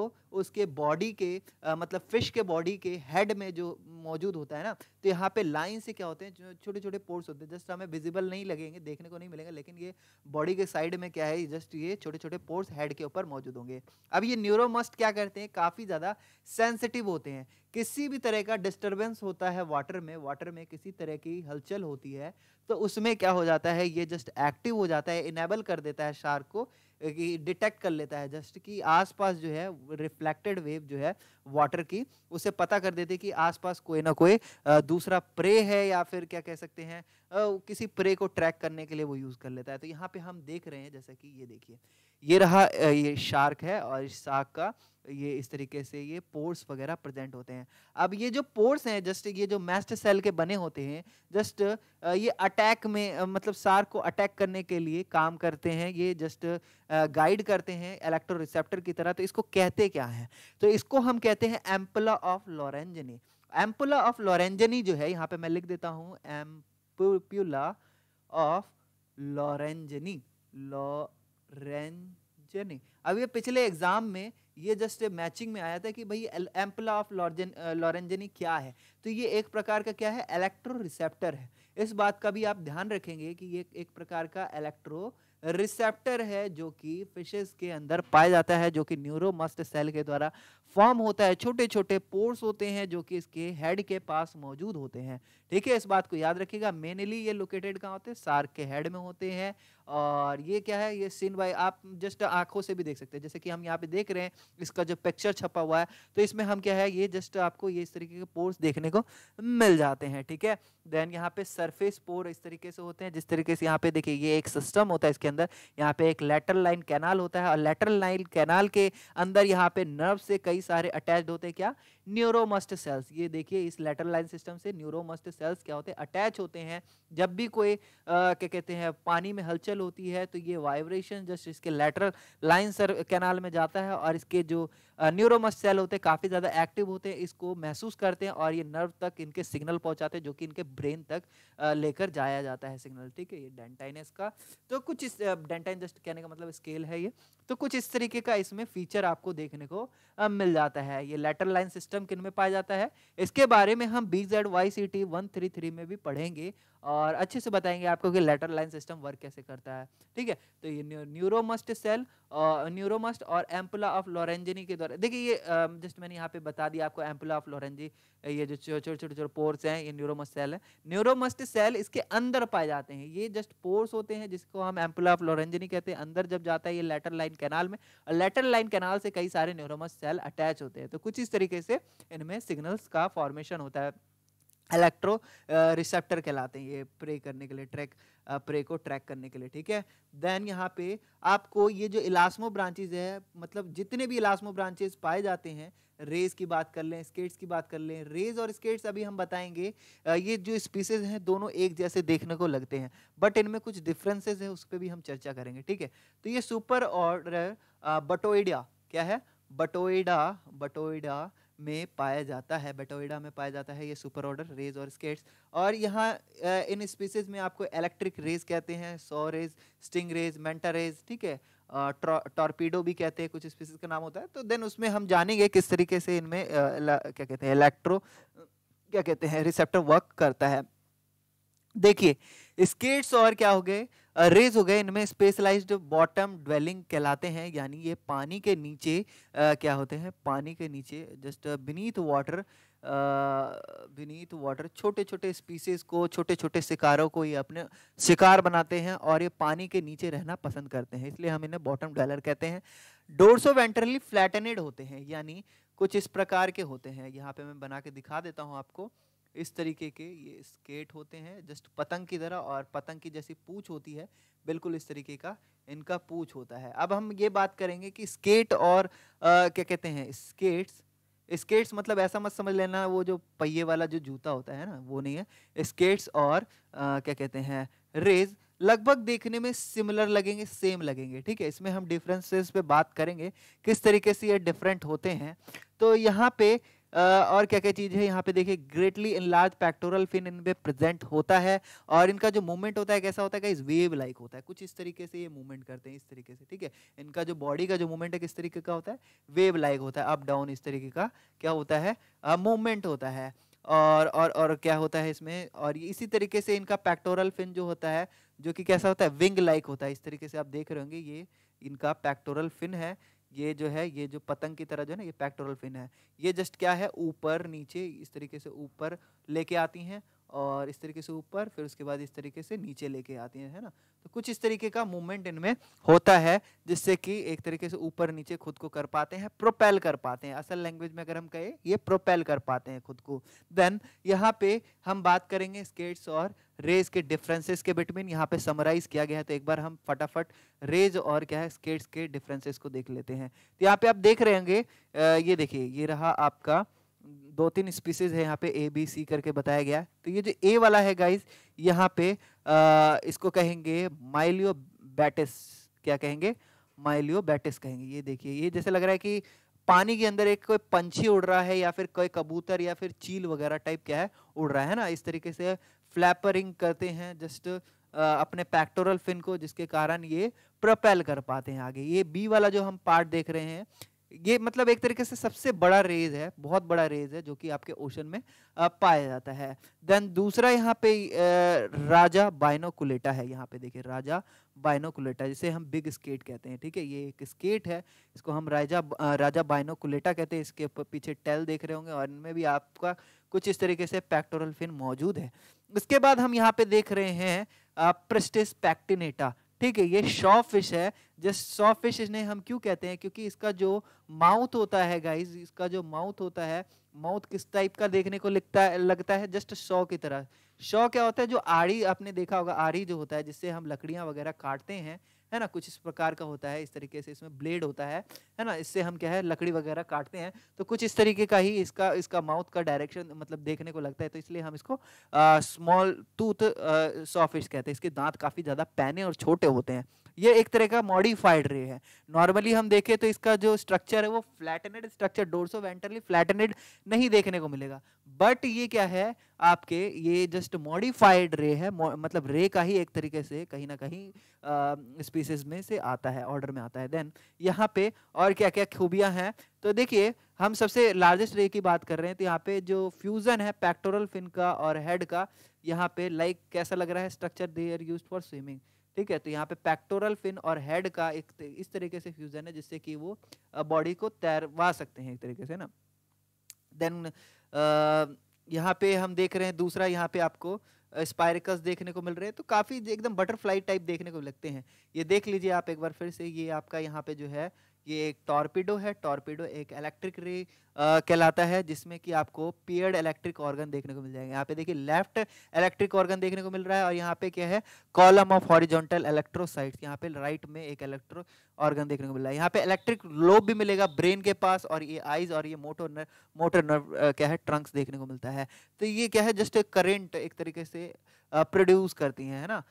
उसके बॉडी के आ, मतलब फिश के बॉडी के हेड में जो मौजूद होता है ना तो यहाँ पे लाइन से क्या होते हैं छोटे छोटे पोर्स होते हैं जस्ट हमें विजिबल नहीं लगेंगे देखने को नहीं मिलेंगे लेकिन ये बॉडी के साइड में क्या है जस्ट ये छोटे छोटे पोर्स हेड के ऊपर मौजूद होंगे अब ये न्यूरोमस्ट क्या करते हैं काफ़ी ज़्यादा सेंसिटिव होते हैं किसी भी तरह का डिस्टर्बेंस होता है वाटर में वाटर में किसी तरह की होती हलचल होती है तो उसमें क्या हो जाता है ये जस्ट एक्टिव हो जाता है इनेबल कर देता है शार्क को कि डिटेक्ट कर लेता है जस्ट कि आसपास जो है रिफ्लेक्टेड वेव जो है वाटर की उसे पता कर देती है कि आसपास कोई ना कोई दूसरा प्रे है या फिर क्या कह सकते हैं किसी प्रे को ट्रैक करने के लिए वो यूज़ कर लेता है तो यहाँ पे हम देख रहे हैं जैसा कि ये देखिए ये रहा ये शार्क है और इस शार्क का ये इस तरीके से ये पोर्स वगैरह प्रेजेंट होते हैं अब ये जो पोर्स हैं जस्ट ये जो मैस्ट सेल के बने होते हैं जस्ट ये अटैक में मतलब शार्क को अटैक करने के लिए काम करते हैं ये जस्ट गाइड करते हैं इलेक्ट्रो रिसेप्टर की तरह तो इसको कहते क्या है तो इसको हम कहते हैं एम्पला ऑफ लॉरेंजनी एम्पला ऑफ लॉरेंजनी जो है यहाँ पे मैं लिख देता हूँ एम cupula ऑफ लॉरेंजनी लॉरेंजनी अब ये पिछले एग्जाम में ये जस्ट मैचिंग में आया था कि भाई एम्पला ऑफ लॉरजन लॉरेंजनी क्या है तो ये एक प्रकार का क्या है इलेक्ट्रो रिसेप्टर है इस बात का भी आप ध्यान रखेंगे कि ये एक प्रकार का इलेक्ट्रो रिसेप्टर है जो कि फिशेस के अंदर पाया जाता है जो कि न्यूरोमस्ट सेल के द्वारा फॉर्म होता है छोटे छोटे पोर्स होते हैं जो कि इसके हेड के पास मौजूद होते हैं ठीक है इस बात को याद रखिएगा मेनली ये लोकेटेड कहाँ होते हैं सार्क के हेड में होते हैं और ये क्या है ये सीन बाई आप जस्ट आंखों से भी देख सकते हैं जैसे कि हम यहाँ पे देख रहे हैं इसका जो पिक्चर छपा हुआ है तो इसमें हम क्या है ये जस्ट आपको ये इस तरीके के पोर्स देखने को मिल जाते हैं ठीक है देन यहाँ पे सरफेस पोर इस तरीके से होते हैं जिस तरीके से यहाँ पे देखिए ये एक सिस्टम होता है इसके अंदर यहाँ पे एक लेटर लाइन कैनाल होता है और लेटर लाइन कैनाल के अंदर यहाँ पे नर्व से कई सारे अटैच होते हैं क्या न्यूरोमस्ट सेल्स ये देखिए इस लेटर लाइन सिस्टम से न्यूरोमस्ट सेल्स क्या होते हैं अटैच होते हैं जब भी कोई क्या कहते हैं पानी में हलचल होती है तो ये वाइब्रेशन जस्ट इसके लेटरल लाइन सर कैनाल में जाता है और इसके जो न्यूरोमस्ट सेल होते हैं काफ़ी ज़्यादा एक्टिव होते हैं इसको महसूस करते हैं और ये नर्व तक इनके सिग्नल पहुँचाते हैं जो कि इनके ब्रेन तक लेकर जाया जाता है सिग्नल ठीक है ये डेंटाइनस का तो कुछ इस डेंटाइन जस्ट कहने का मतलब स्केल है ये तो कुछ इस तरीके का इसमें फीचर आपको देखने को मिल जाता है ये लेटर लाइन सिस्टम सिस्टम किन में पाया जाता है इसके बारे में हम B Z Y C T one three three में भी पढ़ेंगे और अच्छे से बताएंगे आपको कि लेटर लाइन सिस्टम वर्क कैसे करता है ठीक है तो ये न्यूरोमस्ट सेल और न्यूरोमस्ट और एम्पुला ऑफ लॉरेंजनी के द्वारा देखिए ये जस्ट मैंने यहाँ पे बता दिया आपको एम्पुला ऑफ लॉरेंजी ये जो छोटे छोटे छोटे छोटे पोर्स हैं ये न्यूरोमस्ट सेल है न्यूरोमस्ट सेल इसके अंदर पाए जाते हैं ये जस्ट पोर्स होते हैं जिसको हम एम्पुला ऑफ लॉरेंजनी कहते हैं अंदर जब जाता है ये लेटर लाइन कैनाल में और लेटर लाइन कैनाल से कई सारे न्यूरोमस्ट सेल अटैच होते हैं तो कुछ इस तरीके से इनमें सिग्नल्स का फॉर्मेशन होता है इलेक्ट्रो रिसेप्टर uh, कहलाते हैं ये प्रे करने के लिए ट्रैक प्रे uh, को ट्रैक करने के लिए ठीक है देन यहाँ पे आपको ये जो इलास्मो ब्रांचेज है मतलब जितने भी इलास्मो ब्रांचेज पाए जाते हैं रेज की बात कर लें स्केट्स की बात कर लें रेज और स्केट्स अभी हम बताएंगे uh, ये जो स्पीसीज हैं दोनों एक जैसे देखने को लगते हैं बट इनमें कुछ डिफ्रेंसेज हैं उस पर भी हम चर्चा करेंगे ठीक है तो ये सुपर ऑर्डर बटोइडिया क्या है बटोइडा बटोइडा में पाया जाता है बेटोइडा में पाया जाता है ये सुपर ऑर्डर रेज और स्केट्स और यहाँ इन स्पीसीज में आपको इलेक्ट्रिक रेज कहते हैं saw rays sting rays manta rays ठीक है टॉर्पीडो भी कहते हैं कुछ स्पीसीज का नाम होता है तो देन उसमें हम जानेंगे किस तरीके से इनमें क्या कहते हैं इलेक्ट्रो क्या कहते हैं रिसेप्टर वर्क करता है देखिए स्केट्स और क्या हो गए रेज हो गए इनमें स्पेशलाइज्ड बॉटम ड्वेलिंग कहलाते हैं यानी ये पानी के नीचे आ, क्या होते हैं पानी के नीचे just beneath water beneath water छोटे छोटे स्पीसीज को छोटे छोटे शिकारों को ये अपने शिकार बनाते हैं और ये पानी के नीचे रहना पसंद करते हैं इसलिए हम इन्हें बॉटम ड्वेलर कहते हैं डोरसो वेंट्रली फ्लैटनेड होते हैं यानी कुछ इस प्रकार के होते हैं यहाँ पे मैं बना के दिखा देता हूँ आपको इस तरीके के ये स्केट होते हैं जस्ट पतंग की तरह और पतंग की जैसी पूछ होती है बिल्कुल इस तरीके का इनका पूछ होता है अब हम ये बात करेंगे कि स्केट और आ, क्या कहते हैं स्केट्स स्केट्स मतलब ऐसा मत समझ लेना वो जो पहिए वाला जो जूता होता है ना वो नहीं है स्केट्स और आ, क्या कहते हैं रेज लगभग देखने में सिमिलर लगेंगे सेम लगेंगे ठीक है इसमें हम डिफरेंसेस पे बात करेंगे किस तरीके से ये डिफरेंट होते हैं तो यहाँ पे और क्या क्या चीज़ है यहाँ पे देखिए greatly in large pectoral fin इनमें प्रेजेंट होता है और इनका जो मूवमेंट होता है कैसा होता है इस वेव लाइक होता है कुछ इस तरीके से ये मूवमेंट करते हैं इस तरीके से ठीक है इनका जो बॉडी का जो मूवमेंट है किस तरीके का होता है वेव लाइक होता है अप डाउन इस तरीके का क्या होता है मूवमेंट होता है और और और क्या होता है इसमें और इसी तरीके से इनका पैक्टोरल फिन जो होता है जो कि कैसा होता है विंग लाइक होता है इस तरीके से आप देख रहे होंगे ये इनका पैक्टोरल फिन है ये जो है ये जो पतंग की तरह जो है ना ये पैक्टोरल फिन है ये जस्ट क्या है ऊपर नीचे इस तरीके से ऊपर लेके आती हैं और इस तरीके से ऊपर फिर उसके बाद इस तरीके से नीचे लेके आती हैं है ना तो कुछ इस तरीके का मूवमेंट इनमें होता है जिससे कि एक तरीके से ऊपर नीचे खुद को कर पाते हैं प्रोपेल कर पाते हैं असल लैंग्वेज में अगर हम कहें ये प्रोपेल कर पाते हैं खुद को देन यहाँ पे हम बात करेंगे स्केट्स और रेज के डिफरेंसेस के बिटवीन यहाँ पे समराइज किया गया है तो एक बार हम फटाफट रेज और क्या है स्केट्स के डिफरेंसेस को देख लेते हैं तो यहाँ पे आप देख रहे होंगे ये देखिए ये रहा आपका दो तीन स्पीसीज है यहाँ पे ए बी सी करके बताया गया तो ये जो ए वाला है गाइज यहाँ पे आ, इसको कहेंगे माइलियो बैटिस क्या कहेंगे माइलियो बैटिस कहेंगे ये देखिए ये जैसे लग रहा है कि पानी के अंदर एक कोई पंछी उड़ रहा है या फिर कोई कबूतर या फिर चील वगैरह टाइप क्या है उड़ रहा है ना इस तरीके से फ्लैपरिंग करते हैं जस्ट अपने पैक्टोरल फिन को जिसके कारण ये प्रोपेल कर पाते हैं आगे ये बी वाला जो हम पार्ट देख रहे हैं ये मतलब एक तरीके से सबसे बड़ा रेज है बहुत बड़ा रेज है जो कि आपके ओशन में पाया जाता है देन दूसरा यहाँ पे राजा बाइनोकुलेटा है यहाँ पे देखिए राजा बाइनोकुलेटा जिसे हम बिग स्केट कहते हैं ठीक है ये एक स्केट है इसको हम राजा राजा बाइनोकुलेटा कहते हैं इसके पीछे टेल देख रहे होंगे और इनमें भी आपका कुछ इस तरीके से पैक्टोरल फिन मौजूद है उसके बाद हम यहाँ पे देख रहे हैं प्रस्टिस पैक्टिनेटा ठीक है ये शॉ फिश है जस्ट शॉ फिश इन्हें हम क्यों कहते हैं क्योंकि इसका जो माउथ होता है गाइज इसका जो माउथ होता है माउथ किस टाइप का देखने को लिखता है लगता है जस्ट शॉ की तरह शॉ क्या होता है जो आड़ी आपने देखा होगा आड़ी जो होता है जिससे हम लकड़ियाँ वगैरह काटते हैं है ना कुछ इस प्रकार का होता है इस तरीके से इसमें ब्लेड होता है है ना इससे हम क्या है लकड़ी वगैरह काटते हैं तो कुछ इस तरीके का ही इसका इसका माउथ का डायरेक्शन मतलब देखने को लगता है तो इसलिए हम इसको स्मॉल टूथ सॉफिश कहते हैं इसके दांत काफ़ी ज़्यादा पैने और छोटे होते हैं ये एक तरह का मॉडिफाइड रे है नॉर्मली हम देखें तो इसका जो स्ट्रक्चर है वो फ्लैटनेड स्ट्रक्चर डोरसो वेंटरली फ्लैटनेड नहीं देखने को मिलेगा बट ये क्या है आपके ये जस्ट मॉडिफाइड रे है मतलब रे का ही एक तरीके से कहीं ना कहीं स्पीसीज में से आता है ऑर्डर में आता है देन यहाँ पे और क्या क्या खूबियाँ हैं तो देखिए हम सबसे लार्जेस्ट रे की बात कर रहे हैं तो यहाँ पे जो फ्यूज़न है पैक्टोरल फिन का और हेड का यहाँ पे लाइक like, कैसा लग रहा है structure they are use for swimming ठीक है तो यहाँ पे पैक्टोरल फिन और हेड का एक इस तरीके से फ्यूजन है जिससे कि वो बॉडी को तैरवा सकते हैं एक तरीके से ना देन यहाँ पे हम देख रहे हैं दूसरा यहाँ पे आपको स्पायरिकस देखने को मिल रहे हैं तो काफ़ी एकदम बटरफ्लाई टाइप देखने को लगते हैं ये देख लीजिए आप एक बार फिर से ये आपका यहाँ पे जो है ये एक टॉर्पीडो है टॉर्पीडो एक इलेक्ट्रिक रे कहलाता है जिसमें कि आपको पेयर्ड इलेक्ट्रिक ऑर्गन देखने को मिल जाएंगे यहाँ पे देखिए लेफ्ट इलेक्ट्रिक ऑर्गन देखने को मिल रहा है और यहाँ पे क्या है कॉलम ऑफ हॉरिजॉन्टल इलेक्ट्रोसाइट्स यहाँ पे राइट में एक इलेक्ट्रो ऑर्गन देखने को मिल रहा है यहाँ पे इलेक्ट्रिक लोब भी मिलेगा ब्रेन के पास और ये आइज और ये मोटो नर्व मोटर नर्व क्या है ट्रंक्स देखने को मिलता है तो ये क्या है जस्ट एक करेंट एक तरीके से प्रोड्यूस करती हैं है ना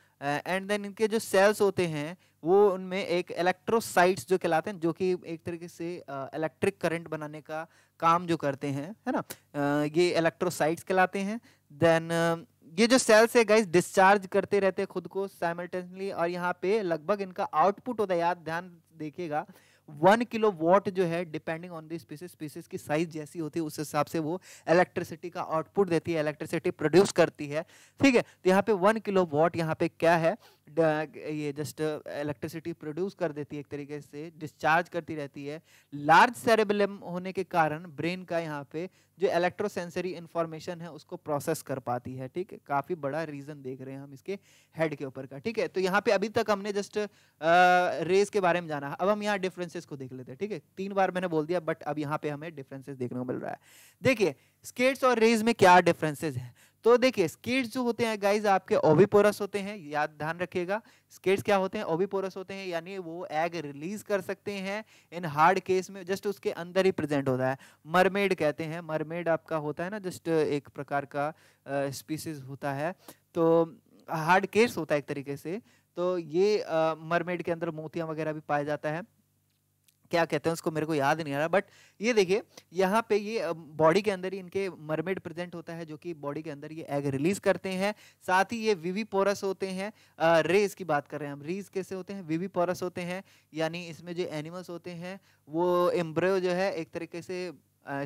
एंड देन इनके जो सेल्स होते हैं वो उनमें एक इलेक्ट्रोसाइट्स जो कहलाते हैं जो कि एक तरीके से इलेक्ट्रिक करंट बनाने का काम जो करते हैं है ना ये इलेक्ट्रोसाइट्स कहलाते हैं देन ये जो सेल्स है गाइस डिस्चार्ज करते रहते हैं खुद को साइमल्टेनियसली और यहाँ पे लगभग इनका आउटपुट होता है याद ध्यान देखिएगा वन किलो वॉट जो है depending on the species species की साइज जैसी होती है उस हिसाब से वो इलेक्ट्रिसिटी का आउटपुट देती है इलेक्ट्रिसिटी प्रोड्यूस करती है ठीक है तो यहाँ पे वन किलो वॉट यहाँ पे क्या है ये जस्ट इलेक्ट्रिसिटी प्रोड्यूस कर देती है एक तरीके से डिस्चार्ज करती रहती है लार्ज सेरेबलम होने के कारण ब्रेन का यहाँ पे जो इलेक्ट्रोसेंसरी इन्फॉर्मेशन है उसको प्रोसेस कर पाती है ठीक है काफ़ी बड़ा रीज़न देख रहे हैं हम इसके हेड के ऊपर का ठीक है तो यहाँ पे अभी तक हमने जस्ट रेस uh, के बारे में जाना अब हम यहाँ डिफरेंसेस को देख लेते हैं ठीक है तीन बार मैंने बोल दिया बट अब यहाँ पे हमें डिफरेंसेज देखने को मिल रहा है देखिए स्केट्स और रेज में क्या डिफरेंसेज हैं तो देखिए स्केट्स जो होते हैं गाइज आपके ओविपोरस होते हैं याद ध्यान रखिएगा स्केट्स क्या होते हैं ओविपोरस होते हैं यानी वो एग रिलीज कर सकते हैं इन हार्ड केस में जस्ट उसके अंदर ही प्रेजेंट होता है मरमेड कहते हैं मरमेड आपका होता है ना जस्ट एक प्रकार का स्पीसीज होता है तो हार्ड केस होता है एक तरीके से तो ये मरमेड के अंदर मोतियाँ वगैरह भी पाया जाता है क्या कहते हैं उसको मेरे को याद नहीं आ रहा बट ये देखिए यहाँ पे ये बॉडी के अंदर ही इनके मरमेड प्रेजेंट होता है जो कि बॉडी के अंदर ये एग रिलीज करते हैं साथ ही ये वीवी पोरस होते हैं रेज की बात कर रहे हैं हम रेज कैसे होते हैं विवी पोरस होते हैं यानी इसमें जो एनिमल्स होते हैं वो एम्ब्रो जो है एक तरीके से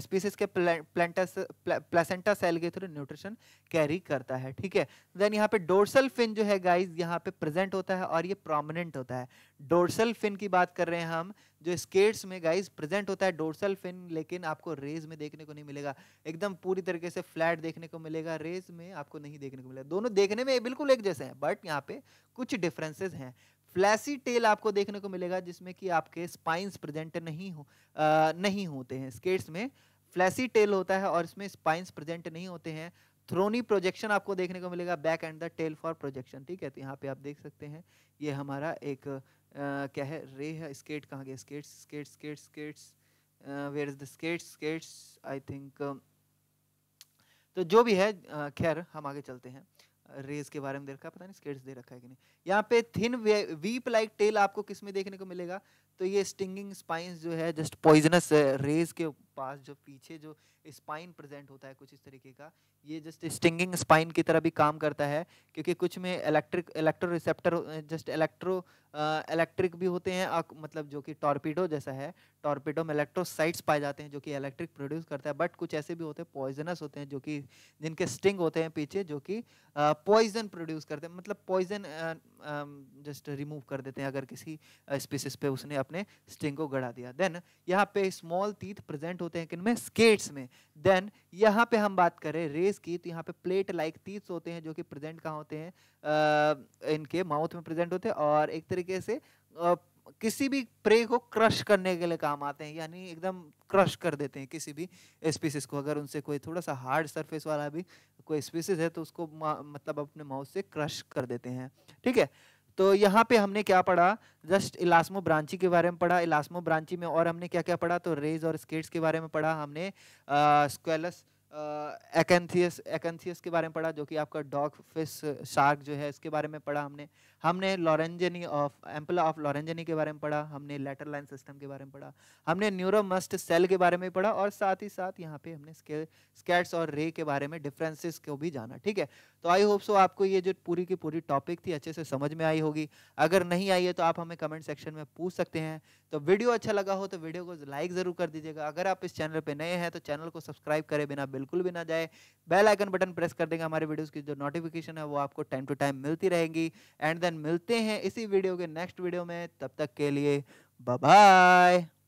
स्पीसीज के प्लेंटस प्लेसेंटा सेल के थ्रू न्यूट्रिशन कैरी करता है ठीक है देन यहाँ पे डोर्सल फिन जो है गाइज यहाँ पे प्रेजेंट होता है और ये प्रोमिनेंट होता है डोर्सल फिन की बात कर रहे हैं हम जो स्केट्स में गाइज प्रेजेंट होता है डोर्सल फिन लेकिन आपको रेज में देखने को नहीं मिलेगा एकदम पूरी तरीके से फ्लैट देखने को मिलेगा रेज में आपको नहीं देखने को मिलेगा दोनों देखने में बिल्कुल एक जैसे हैं बट यहाँ पे कुछ डिफरेंसेज हैं फ्लैसी टेल आपको देखने को मिलेगा जिसमें कि आपके स्पाइंस प्रेजेंट नहीं हो आ, नहीं होते हैं स्केट्स में फ्लैसी टेल होता है और इसमें स्पाइंस प्रेजेंट नहीं होते हैं थ्रोनी प्रोजेक्शन आपको देखने को मिलेगा back and the tail for projection ठीक है तो यहाँ पे आप देख सकते हैं ये हमारा एक आ, क्या है रे है स्केट कहाँ गया skates skate skate skates where is the skates skates I think तो जो भी है खैर हम आगे चलते हैं रेज के बारे में दे रखा है पता नहीं स्केट्स दे रखा है कि नहीं यहाँ पे थिन वीप लाइक टेल आपको किस में देखने को मिलेगा तो ये स्टिंगिंग स्पाइंस जो है जस्ट पॉइजनस रेज के पास जो पीछे जो स्पाइन प्रेजेंट होता है कुछ इस तरीके का ये जस्ट स्टिंगिंग स्पाइन की तरह भी काम करता है क्योंकि कुछ में electric electroreceptor just electro electric भी होते हैं मतलब जो कि टॉर्पीडो जैसा है टॉर्पीडो में इलेक्ट्रोसाइट्स पाए जाते हैं जो कि इलेक्ट्रिक प्रोड्यूस करता है बट कुछ ऐसे भी होते हैं पॉइजनस होते हैं जो कि जिनके स्टिंग होते हैं पीछे जो कि पॉइजन प्रोड्यूस करते हैं मतलब पॉइजन जस्ट रिमूव कर देते हैं अगर किसी स्पीसीज पे उसने अपने स्टिंग को गढ़ा दिया देन यहाँ पे स्मॉल तीथ प्रेजेंट प्रेजेंट होते हैं किन में स्केट्स में देन यहाँ पे हम बात करें रेस की तो यहाँ पे प्लेट लाइक तीस होते हैं जो कि प्रेजेंट कहाँ होते हैं आ, इनके माउथ में प्रेजेंट होते हैं और एक तरीके से आ, किसी भी प्रे को क्रश करने के लिए काम आते हैं यानी एकदम क्रश कर देते हैं किसी भी स्पीसीज को अगर उनसे कोई थोड़ा सा हार्ड सरफेस वाला भी कोई स्पीसीज है तो उसको मतलब अपने माउथ से क्रश कर देते हैं ठीक है तो यहाँ पे हमने क्या पढ़ा जस्ट इलास्मो ब्रांची के बारे में पढ़ा इलास्मो ब्रांची में और हमने क्या क्या पढ़ा तो रेज और स्केट्स के बारे में पढ़ा हमने स्क्वेलस एकेंथियस एकेंथियस के बारे में पढ़ा जो कि आपका डॉग फिश शार्क जो है इसके बारे में पढ़ा हमने हमने लॉरेंजनी ऑफ एम्पला ऑफ लॉरेंजनी के बारे में पढ़ा हमने लेटर लाइन सिस्टम के बारे में पढ़ा हमने न्यूरोमस्ट सेल के बारे में पढ़ा और साथ ही साथ यहाँ पे हमने स्केट्स और रे के बारे में डिफरेंसेस को भी जाना ठीक है तो आई होप सो आपको ये जो पूरी की पूरी टॉपिक थी अच्छे से समझ में आई होगी अगर नहीं आई है तो आप हमें कमेंट सेक्शन में पूछ सकते हैं तो वीडियो अच्छा लगा हो तो वीडियो को लाइक ज़रूर कर दीजिएगा अगर आप इस चैनल पर नए हैं तो चैनल को सब्सक्राइब करें बिना बिल्कुल भी ना जाए बेल आइकन बटन प्रेस कर देंगे हमारे वीडियोज़ की जो नोटिफिकेशन है वो आपको टाइम टू टाइम मिलती रहेगी एंड देन मिलते हैं इसी वीडियो के नेक्स्ट वीडियो में तब तक के लिए बाय